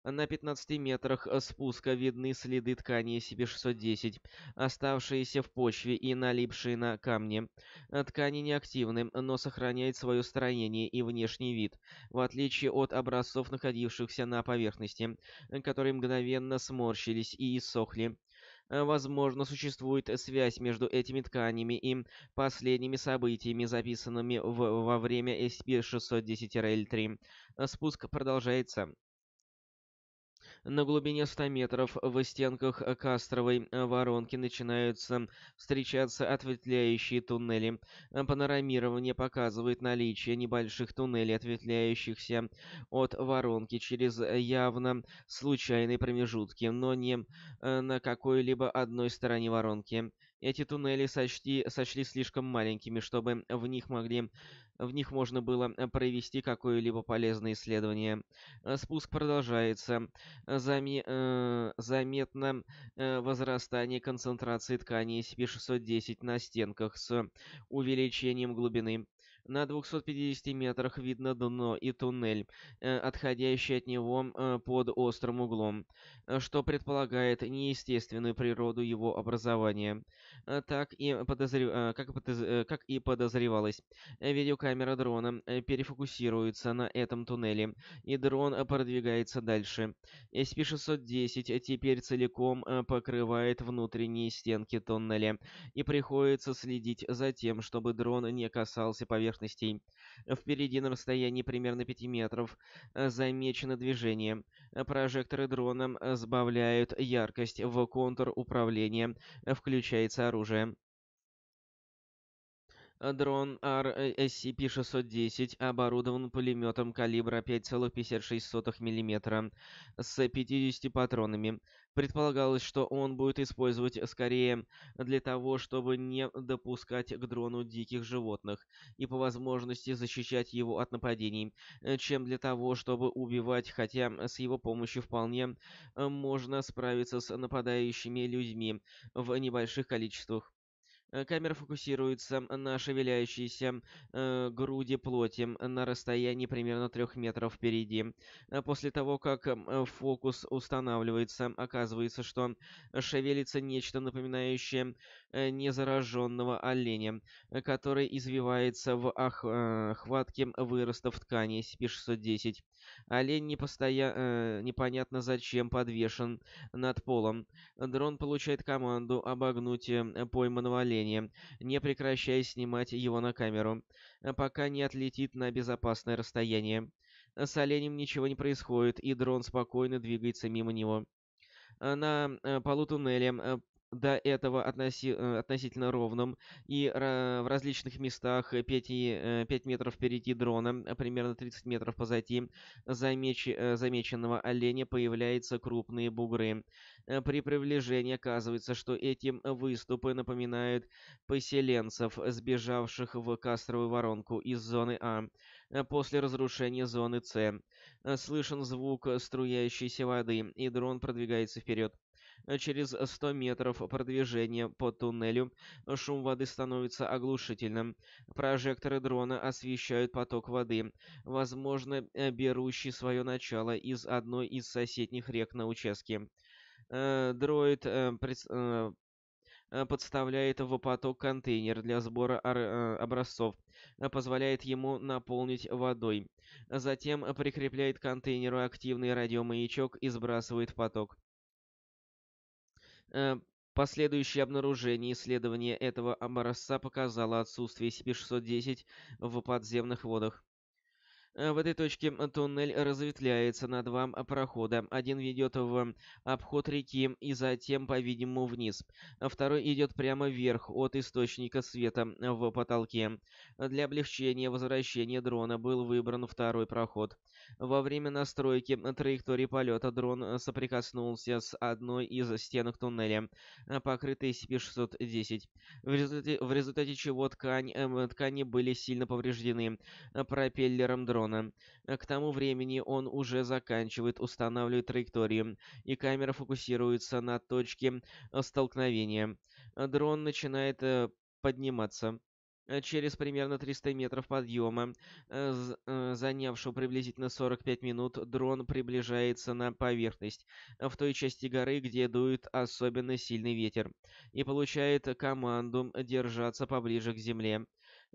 На 15 метрах э, спуска видны следы ткани СБ-610, оставшиеся в почве и налипшие на камни. Э, ткани неактивны, но сохраняют свое строение и внешний вид, в отличие от образцов, находившихся на поверхности, э, которые мгновенно сморщились и иссохли. Возможно, существует связь между этими тканями и последними событиями, записанными в, во время SP-610-L3. Спуск продолжается. На глубине 100 метров в стенках кастровой воронки начинаются встречаться ответвляющие туннели. Панорамирование показывает наличие небольших туннелей, ответвляющихся от воронки через явно случайные промежутки, но не э, на какой-либо одной стороне воронки. Эти туннели сочли, сочли слишком маленькими, чтобы в них могли в них можно было э, провести какое-либо полезное исследование. Э, спуск продолжается. Заме э, заметно э, возрастание концентрации ткани SP610 на стенках с увеличением глубины. На 250 метрах видно дно и туннель, э, отходящий от него э, под острым углом, э, что предполагает неестественную природу его образования. Так и подозрев... как, подоз... как и подозревалось, видеокамера дрона перефокусируется на этом туннеле, и дрон продвигается дальше. SP-610 теперь целиком покрывает внутренние стенки туннеля, и приходится следить за тем, чтобы дрон не касался поверхности поверхностей. Впереди на расстоянии примерно 5 метров э, замечено движение. Прожекторы дрона э, сбавляют яркость в контур управления. Включается оружие. Э, дрон RSCP-610 оборудован пулеметом калибра 5,56 мм с 50 патронами. Предполагалось, что он будет использовать скорее для того, чтобы не допускать к дрону диких животных и по возможности защищать его от нападений, э, чем для того, чтобы убивать, хотя с его помощью вполне э, можно справиться с нападающими людьми в небольших количествах. Э, камера фокусируется на шевеляющейся э, груди плоти на расстоянии примерно 3 метров впереди. Э, после того, как э, фокус устанавливается, оказывается, что шевелится нечто напоминающее Э, незараженного оленя, э, который извивается в охватке э, выростов ткани СП-610. Олень непостоя... непонятно зачем подвешен над полом. Дрон получает команду обогнуть пойманного оленя, не прекращая снимать его на камеру, пока не отлетит на безопасное расстояние. С оленем ничего не происходит, и дрон спокойно двигается мимо него. На полу туннеля до этого относи, э, относительно ровным, и в различных местах 5, э, 5 э, метров впереди дрона, примерно 30 метров позади замеч, замеченного оленя появляются крупные бугры. При приближении оказывается, что эти выступы напоминают поселенцев, сбежавших в кастровую воронку из зоны А после разрушения зоны С. Слышен звук струящейся воды, и дрон продвигается вперед. Э, через 100 метров продвижения по туннелю шум воды становится оглушительным. Прожекторы дрона освещают поток воды, возможно, э, берущий свое начало из одной из соседних рек на участке. Э, дроид подставляет в поток контейнер для сбора образцов, позволяет ему наполнить водой. Затем прикрепляет к контейнеру активный радиомаячок и сбрасывает в поток. Э, Последующее обнаружение и исследование этого образца показало отсутствие Себе-610 в подземных водах. Э, в этой точке туннель разветвляется на два а, прохода. Один ведет в обход реки и затем, по-видимому, вниз. А второй идет прямо вверх от источника света э, в потолке. Для облегчения возвращения дрона был выбран второй проход. Во время настройки траектории полета дрон э, соприкоснулся с одной из стенок туннеля, покрытой SCP-610, в результате, в результате чего ткань, ткани были сильно повреждены пропеллером дрона патрона. Э, к тому времени он уже заканчивает устанавливать траекторию, и камера фокусируется на точке э, столкновения. Э, дрон начинает подниматься. Через примерно 300 метров подъема, занявшего приблизительно 45 минут, дрон приближается на поверхность, в той части горы, где дует особенно сильный ветер, и получает команду держаться поближе к земле.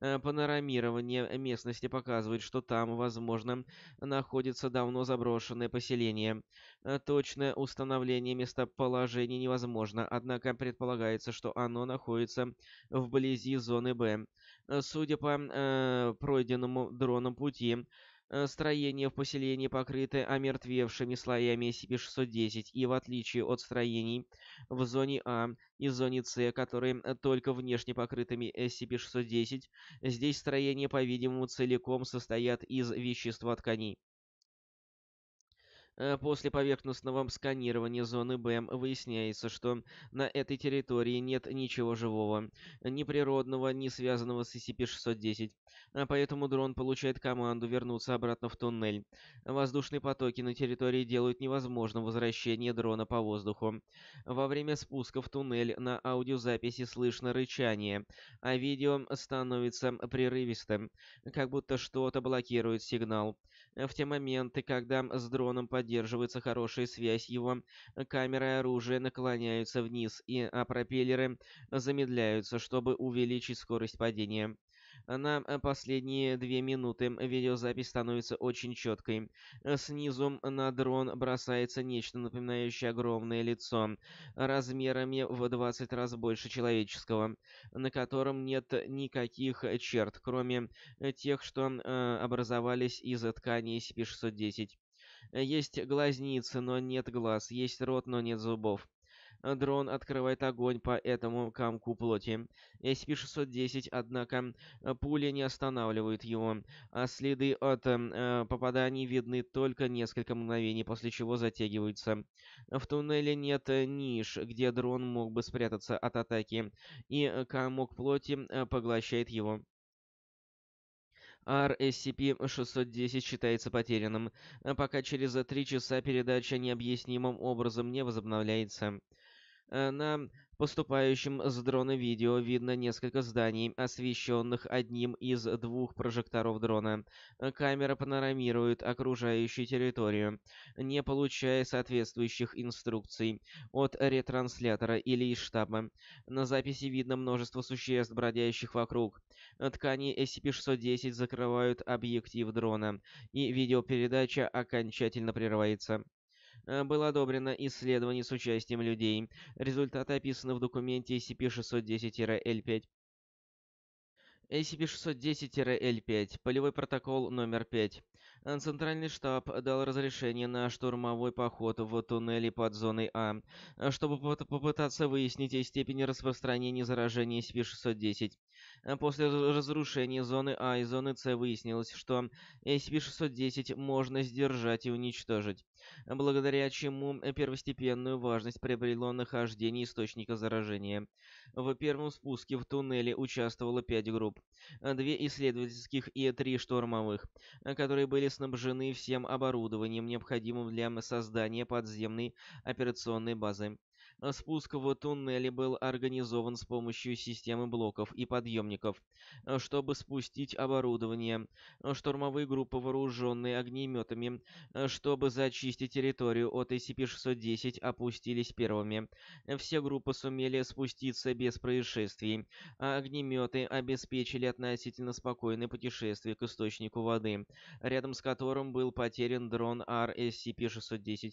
Э, панорамирование местности показывает, что там, возможно, находится давно заброшенное поселение. Э, точное установление местоположения невозможно, однако предполагается, что оно находится вблизи зоны Б. Э, судя по э, пройденному дроном пути, Э, строения в поселении покрыты омертвевшими слоями SCP-610 и, в отличие от строений в зоне А и зоне С, которые э, только внешне покрытыми SCP-610, здесь строения, по-видимому, целиком состоят из вещества тканей. Э, после поверхностного сканирования зоны БМ выясняется, что на этой территории нет ничего живого, ни природного, ни связанного с SCP-610, э, поэтому дрон получает команду вернуться обратно в туннель. Воздушные потоки на территории делают невозможным возвращение дрона по воздуху. Во время спуска в туннель на аудиозаписи слышно рычание, а видео становится прерывистым, как будто что-то блокирует сигнал. Э, в те моменты, когда с дроном поддерживается хорошая связь, его э, камеры оружия наклоняются вниз, и а пропеллеры э, замедляются, чтобы увеличить скорость падения. На э, последние две минуты видеозапись становится очень четкой. Э, снизу на дрон бросается нечто напоминающее огромное лицо, размерами в 20 раз больше человеческого, на котором нет никаких черт, кроме э, тех, что образовались из ткани SCP-610. Есть глазницы, но нет глаз, есть рот, но нет зубов. Э, дрон открывает огонь по этому камку плоти. SCP-610, однако, э, пули не останавливают его, а следы от э, попаданий видны только несколько мгновений, после чего затягиваются. В туннеле нет ниш, где дрон мог бы спрятаться от атаки, и камок плоти поглощает его. RSCP-610 считается потерянным, пока через 3 часа передача необъяснимым образом не возобновляется. Э, на поступающем с дрона видео видно несколько зданий, освещенных одним из двух прожекторов дрона. Э, камера панорамирует окружающую территорию, не получая соответствующих инструкций от ретранслятора или из штаба. На записи видно множество существ, бродящих вокруг. Э, ткани SCP-610 закрывают объектив дрона, и видеопередача окончательно прерывается. Э, было одобрено исследование с участием людей. Результаты описаны в документе SCP-610-L5. SCP-610-L5, полевой протокол номер 5. Э, центральный штаб дал разрешение на штурмовой поход в туннели под зоной А, э, чтобы попытаться выяснить степень распространения заражения SCP-610. Э, после разрушения Зоны А и Зоны С выяснилось, что SCP-610 можно сдержать и уничтожить, благодаря чему первостепенную важность приобрело нахождение источника заражения. В первом спуске в туннеле участвовало пять групп, две исследовательских и три штурмовых, которые были снабжены всем оборудованием, необходимым для создания подземной операционной базы. Э, спуск в туннели был организован с помощью системы блоков и подъемников, э, чтобы спустить оборудование. Э, штурмовые группы, вооруженные огнеметами, чтобы зачистить территорию от SCP-610, опустились первыми. Все группы сумели спуститься без происшествий, а огнеметы обеспечили относительно спокойное путешествие к источнику воды, рядом с которым был потерян дрон RSCP-610.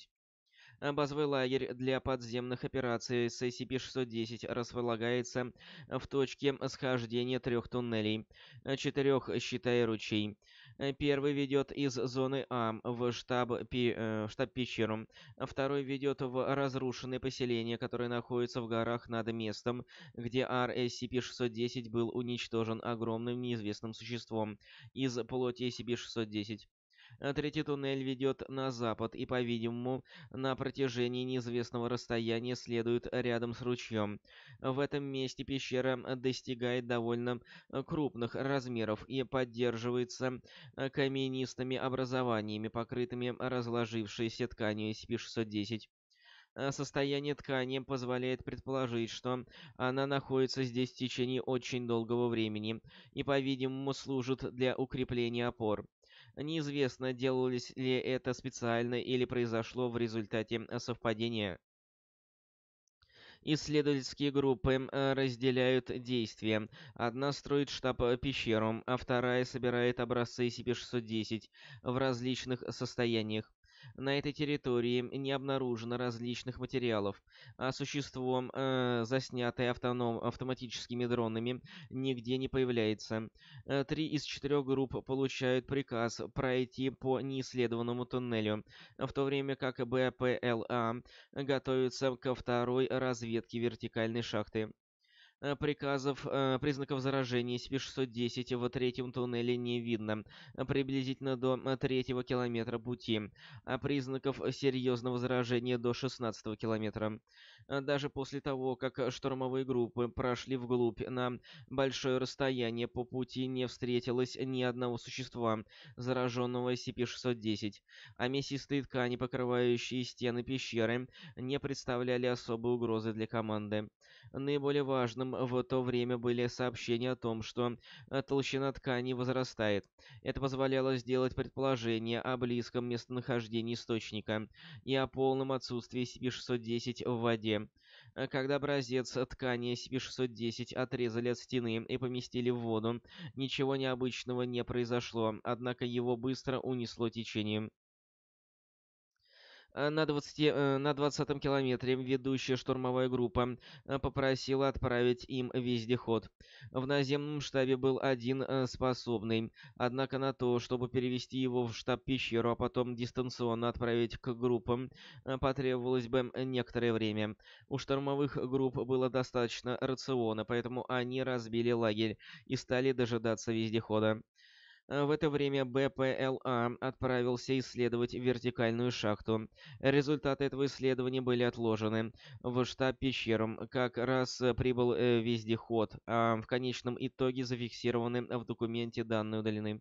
Базовый лагерь для подземных операций с SCP-610 располагается в точке схождения трех туннелей, четырех, считая ручей. Первый ведет из зоны А в штаб-пещеру, пи, э, штаб второй ведет в разрушенное поселение, которое находится в горах над местом, где RSCP-610 был уничтожен огромным неизвестным существом из плоти SCP-610. Третий туннель ведет на запад, и, по-видимому, на протяжении неизвестного расстояния следует рядом с ручьем. В этом месте пещера достигает довольно э, крупных размеров и поддерживается э, каменистыми образованиями, покрытыми разложившейся тканью SP-610. Э, состояние ткани позволяет предположить, что она находится здесь в течение очень долгого времени и, по-видимому, служит для укрепления опор. Неизвестно, делалось ли это специально или произошло в результате э, совпадения. Исследовательские группы э, разделяют действия. Одна строит штаб-пещеру, э, а вторая собирает образцы SCP-610 в различных состояниях на этой территории не обнаружено различных материалов, а существом, э, заснятой автоном автоматическими дронами, нигде не появляется. Э, три из четырех групп получают приказ пройти по неисследованному туннелю, в то время как БПЛА готовится ко второй разведке вертикальной шахты. Э, приказов, э, признаков заражения сп 610 в третьем туннеле не видно, э, приблизительно до третьего километра пути, а признаков серьезного заражения до 16 километра. Даже после того, как штурмовые группы прошли вглубь на большое расстояние, по пути не встретилось ни одного существа, зараженного сп 610 а мясистые ткани, покрывающие стены пещеры, не представляли особой угрозы для команды. Наиболее важным в то время были сообщения о том, что э, толщина ткани возрастает. Это позволяло сделать предположение о близком местонахождении источника и о полном отсутствии CP-610 в воде. Э, когда образец ткани CP-610 отрезали от стены и поместили в воду, ничего необычного не произошло, однако его быстро унесло течением. Э, на, 20, э, на 20 километре ведущая штурмовая группа э, попросила отправить им вездеход. В наземном штабе был один способный, однако на то, чтобы перевести его в штаб-пещеру, а потом дистанционно отправить к группам, потребовалось бы некоторое время. У штурмовых групп было достаточно рациона, поэтому они разбили лагерь и стали дожидаться вездехода. Э, в это время БПЛА отправился исследовать вертикальную шахту. Результаты этого исследования были отложены. В штаб пещер как раз э, прибыл э, вездеход, а в конечном итоге зафиксированы в документе данные удалены.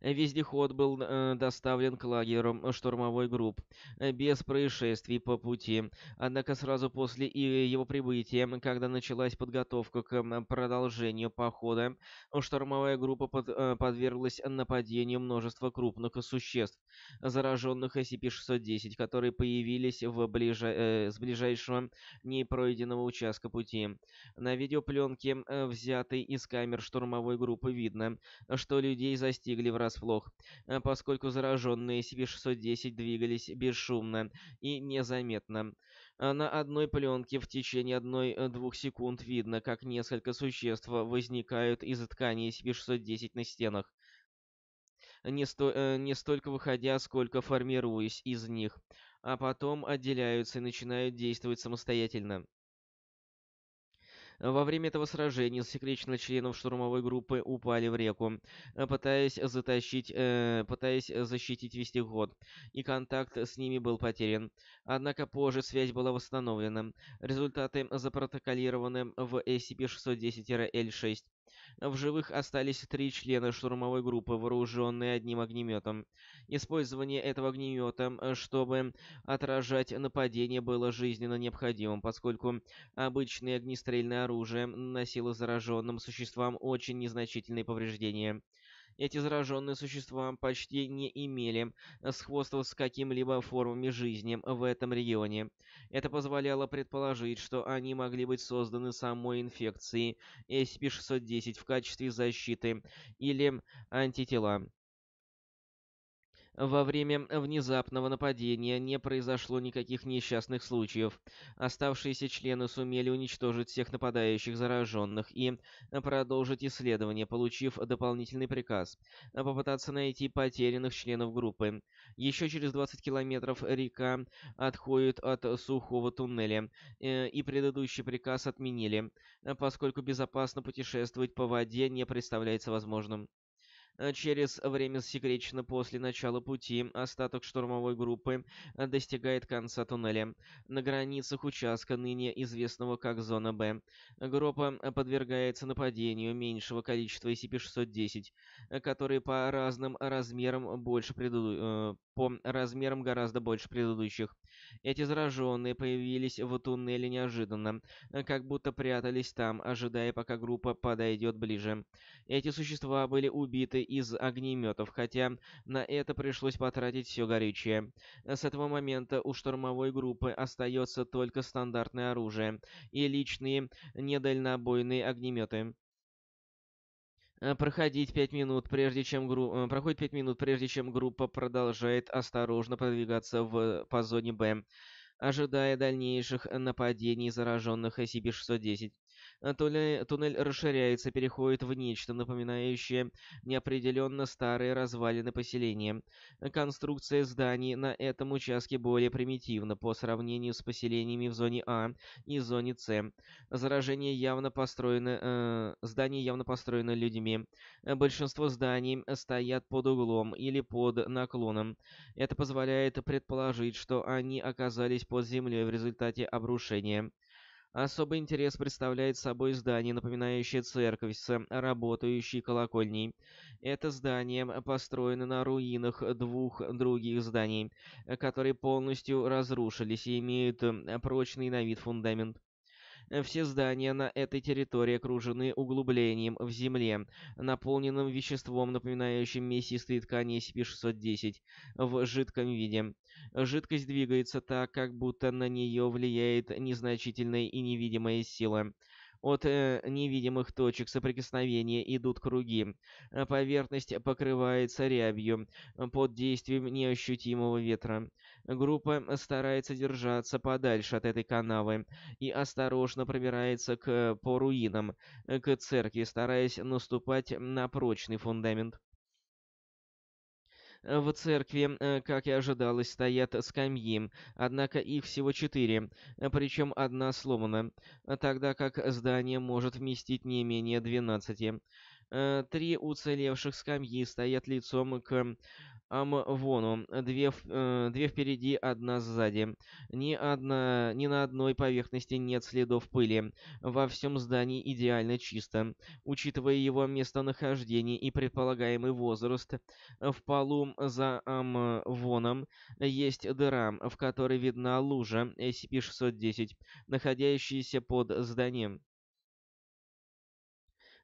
Э, вездеход был э, доставлен к лагерю штурмовой групп э, без происшествий по пути. Однако сразу после его прибытия, когда началась подготовка к продолжению похода, штурмовая группа под, подверглась нападению множества крупных существ, зараженных SCP-610, которые появились в ближа... э, с ближайшего непройденного участка пути. На видеопленке, взятой из камер штурмовой группы, видно, что людей застигли в расплох, э, поскольку зараженные Сибирь-610 двигались бесшумно и незаметно. Э, на одной пленке в течение одной-двух э, секунд видно, как несколько существ возникают из тканей Сибирь-610 на стенах не, сто, не столько выходя, сколько формируясь из них, а потом отделяются и начинают действовать самостоятельно. Во время этого сражения секретно членов штурмовой группы упали в реку, э, пытаясь, затащить, э, пытаясь защитить вестиход, и контакт с ними был потерян. Однако позже связь была восстановлена. Результаты запротоколированы в SCP-610-L6. В живых остались три члена штурмовой группы, вооруженные одним огнеметом. Использование этого огнемета, э, чтобы отражать нападение, было жизненно необходимым, поскольку обычное огнестрельное оружие наносило зараженным существам очень незначительные повреждения. Эти зараженные существа почти не имели э, сходства с какими-либо формами жизни в этом регионе. Это позволяло предположить, что они могли быть созданы самой инфекцией SCP-610 в качестве защиты или антитела. Во время внезапного нападения не произошло никаких несчастных случаев. Оставшиеся члены сумели уничтожить всех нападающих зараженных и продолжить исследование, получив дополнительный приказ попытаться найти потерянных членов группы. Еще через 20 километров река отходит от сухого туннеля, э, и предыдущий приказ отменили, э, поскольку безопасно путешествовать по воде не представляется возможным. Э, через время секречно после начала пути остаток штурмовой группы э, достигает конца туннеля. На границах участка, ныне известного как Зона Б, группа э, подвергается нападению меньшего количества SCP-610, которые по разным размерам больше предыдущих по размерам гораздо больше предыдущих. Эти зараженные появились в туннеле неожиданно, как будто прятались там, ожидая, пока группа подойдет ближе. Эти существа были убиты из огнеметов, хотя на это пришлось потратить все горючее. С этого момента у штурмовой группы остается только стандартное оружие и личные недальнобойные огнеметы э, проходить пять минут, прежде чем гру... Э, проходит 5 минут, прежде чем группа продолжает осторожно продвигаться в... по зоне Б, ожидая дальнейших нападений зараженных SCP-610. Э, туннель, расширяется, переходит в нечто, напоминающее неопределенно старые развалины поселения. Э, конструкция зданий на этом участке более примитивна по сравнению с поселениями в зоне А и зоне С. Заражение явно построено... Э, здание явно построено людьми. Э, большинство зданий стоят под углом или под наклоном. Это позволяет предположить, что они оказались под землей в результате обрушения. Особый интерес представляет собой здание, напоминающее церковь с работающей колокольней. Это здание построено на руинах двух других зданий, которые полностью разрушились и имеют э, прочный на вид фундамент. Э, все здания на этой территории окружены углублением в земле, наполненным веществом, напоминающим мясистые ткани SCP-610 в жидком виде. Жидкость двигается так, как будто на нее влияет незначительная и невидимая сила. От э, невидимых точек соприкосновения идут круги. Э, поверхность покрывается рябью э, под действием неощутимого ветра. Группа старается держаться подальше от этой канавы и осторожно пробирается к по руинам, к церкви, стараясь наступать на прочный фундамент. Э, в церкви, э, как и ожидалось, стоят скамьи, однако их всего четыре, э, причем одна сломана, тогда как здание может вместить не менее двенадцати. Э, три уцелевших скамьи стоят лицом к Амвону. Две, э, две впереди, одна сзади. Ни, одна, ни на одной поверхности нет следов пыли. Во всем здании идеально чисто. Учитывая его местонахождение и предполагаемый возраст, в полу за Амвоном есть дыра, в которой видна лужа SCP-610, находящаяся под зданием.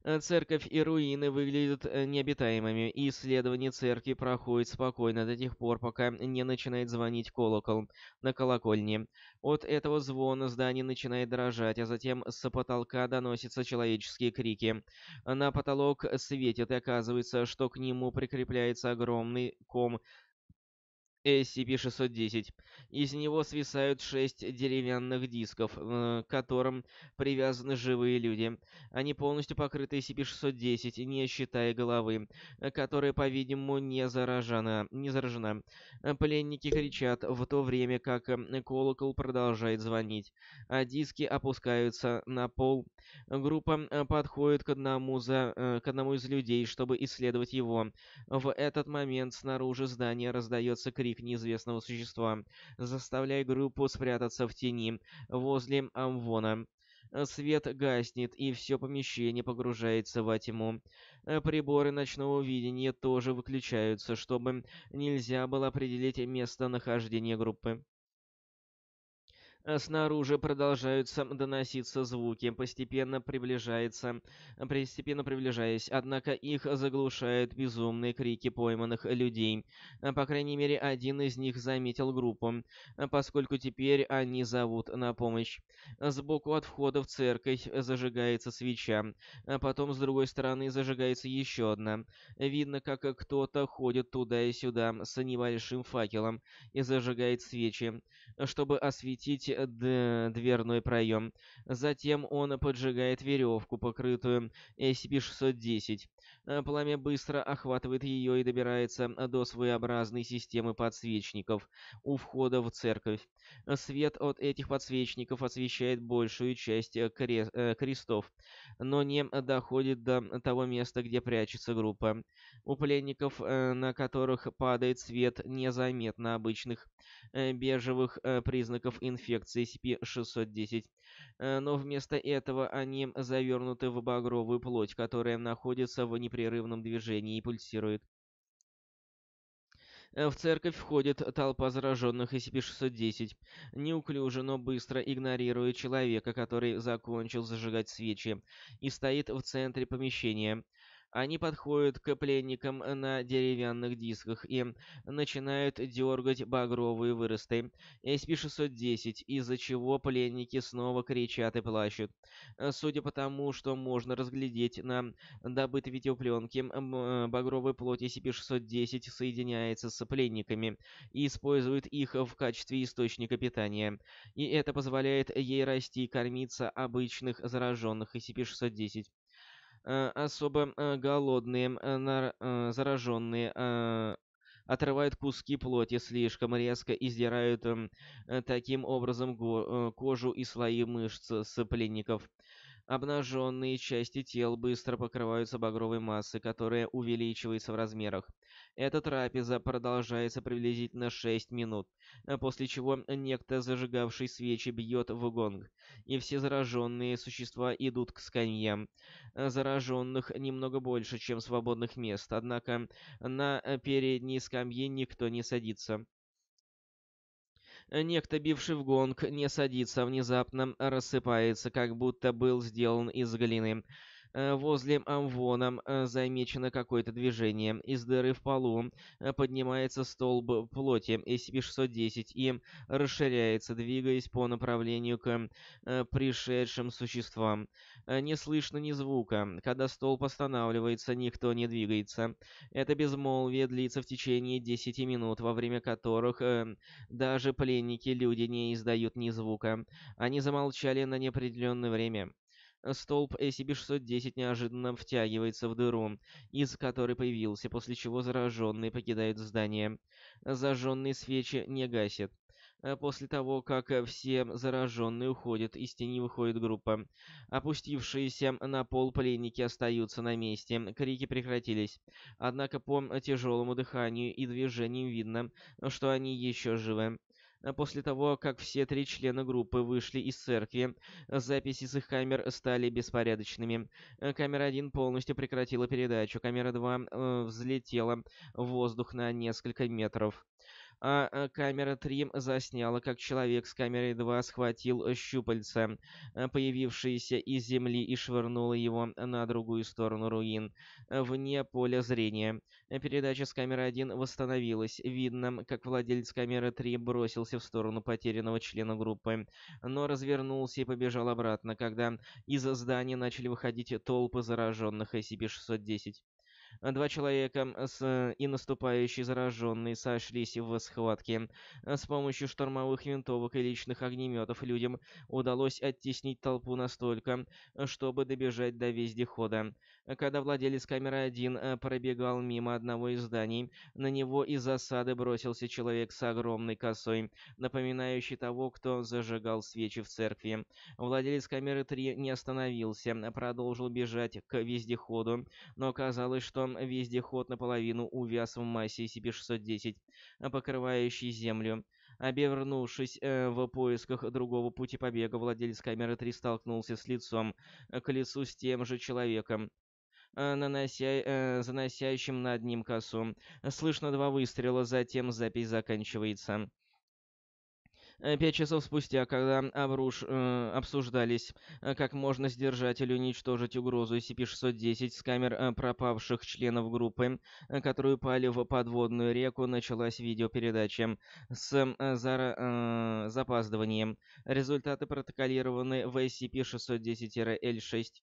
Э, церковь и руины выглядят э, необитаемыми, и исследование церкви проходит спокойно до тех пор, пока не начинает звонить колокол на колокольне. От этого звона здание начинает дрожать, а затем с потолка доносятся человеческие крики. На потолок светит, и оказывается, что к нему прикрепляется огромный ком SCP-610. Из него свисают шесть деревянных дисков, э, к которым привязаны живые люди. Они полностью покрыты SCP-610, не считая головы, э, которая, по-видимому, не заражена. не заражена. Э, пленники кричат в то время, как колокол продолжает звонить, а диски опускаются на пол. Группа подходит к одному, за, к одному из людей, чтобы исследовать его. В этот момент снаружи здания раздается крик крик неизвестного существа, заставляя группу спрятаться в тени возле Амвона. Свет гаснет, и все помещение погружается во тьму. Э, приборы ночного видения тоже выключаются, чтобы нельзя было определить местонахождение группы. Э, снаружи продолжаются доноситься звуки, постепенно приближается, э, постепенно приближаясь, однако их заглушают безумные крики пойманных людей. Э, по крайней мере, один из них заметил группу, поскольку теперь они зовут на помощь. Сбоку от входа в церковь зажигается свеча, потом с другой стороны зажигается еще одна. Видно, как кто-то ходит туда и сюда с небольшим факелом и зажигает свечи, чтобы осветить Э, дверной проем. Затем он поджигает веревку, покрытую SCP-610. Э, пламя быстро охватывает ее и добирается э, до своеобразной системы подсвечников у входа в церковь. Свет от этих подсвечников освещает большую часть кре крестов, но не доходит до того места, где прячется группа. У пленников, на которых падает свет, незаметно обычных бежевых признаков инфекции объект SCP-610, э, но вместо этого они завернуты в багровую плоть, которая находится в непрерывном движении и пульсирует. Э, в церковь входит толпа зараженных SCP-610, неуклюже, но быстро игнорируя человека, который закончил зажигать свечи, и стоит в центре помещения. Они подходят к пленникам на деревянных дисках и начинают дергать багровые выросты SP-610, из-за чего пленники снова кричат и плачут. Э, судя по тому, что можно разглядеть на добытой видеопленке, э, багровая плоть SP-610 соединяется с пленниками и использует их в качестве источника питания. И это позволяет ей расти и кормиться обычных зараженных SCP-610. Э, особо э, голодные э, зараженные отрывают куски плоти слишком резко и сдирают эм, таким образом кожу и слои мышц с пленников. Обнаженные части тел быстро покрываются багровой массой, которая увеличивается в размерах. Эта трапеза продолжается приблизительно 6 минут, э, после чего некто, зажигавший свечи, бьет в гонг, и все зараженные существа идут к скамьям. Э, зараженных немного больше, чем свободных мест, однако э, на передней скамье никто не садится. Некто, бивший в гонг, не садится внезапно, рассыпается, как будто был сделан из глины. Э, возле амвона э, замечено какое-то движение. Из дыры в полу э, поднимается столб плоти SCP-610 и расширяется, двигаясь по направлению к пришедшим существам. Не слышно ни звука. Когда столб останавливается, никто не двигается. Это безмолвие длится в течение 10 минут, во время которых даже пленники-люди не издают ни звука. Они замолчали на неопределенное время. Э, столб SCP-610 неожиданно втягивается в дыру, из которой появился, после чего зараженные покидают здание. Зажженные свечи не гасят. Э, после того, как э, все зараженные уходят, из тени выходит группа. Опустившиеся на пол пленники остаются на месте. Крики прекратились. Однако по тяжелому дыханию и движениям видно, что они еще живы. Э, после того, как все три члена группы вышли из церкви, записи с их камер стали беспорядочными. Э, камера 1 полностью прекратила передачу, камера 2 э, взлетела в воздух на несколько метров а э, камера 3 засняла, как человек с камерой 2 схватил щупальце, э, появившееся из земли, и швырнуло его на другую сторону руин, э, вне поля зрения. Передача с камеры 1 восстановилась. Видно, как владелец камеры 3 бросился в сторону потерянного члена группы, но развернулся и побежал обратно, когда из здания начали выходить толпы зараженных SCP-610. Э, два человека э, с и наступающий зараженный сошлись в схватке. Э, с помощью штормовых винтовок и личных огнеметов людям удалось оттеснить толпу настолько, чтобы добежать до вездехода. Э, когда владелец камеры 1 э, пробегал мимо одного из зданий, на него из засады бросился человек с огромной косой, напоминающий того, кто зажигал свечи в церкви. Владелец камеры 3 не остановился, продолжил бежать к вездеходу, но оказалось, что вездеход наполовину увяз в массе SCP-610, покрывающей землю. Обернувшись э, в поисках другого пути побега, владелец камеры 3 столкнулся с лицом э, к лицу с тем же человеком. Э, нанося... Э, заносящим над ним косу. Слышно два выстрела, затем запись заканчивается. Э, пять часов спустя, когда обруш, э, обсуждались, как можно сдержать или уничтожить угрозу SCP-610 с камер пропавших членов группы, которые пали в подводную реку, началась видеопередача с зара, э, запаздыванием. Результаты протоколированы в SCP-610-L6.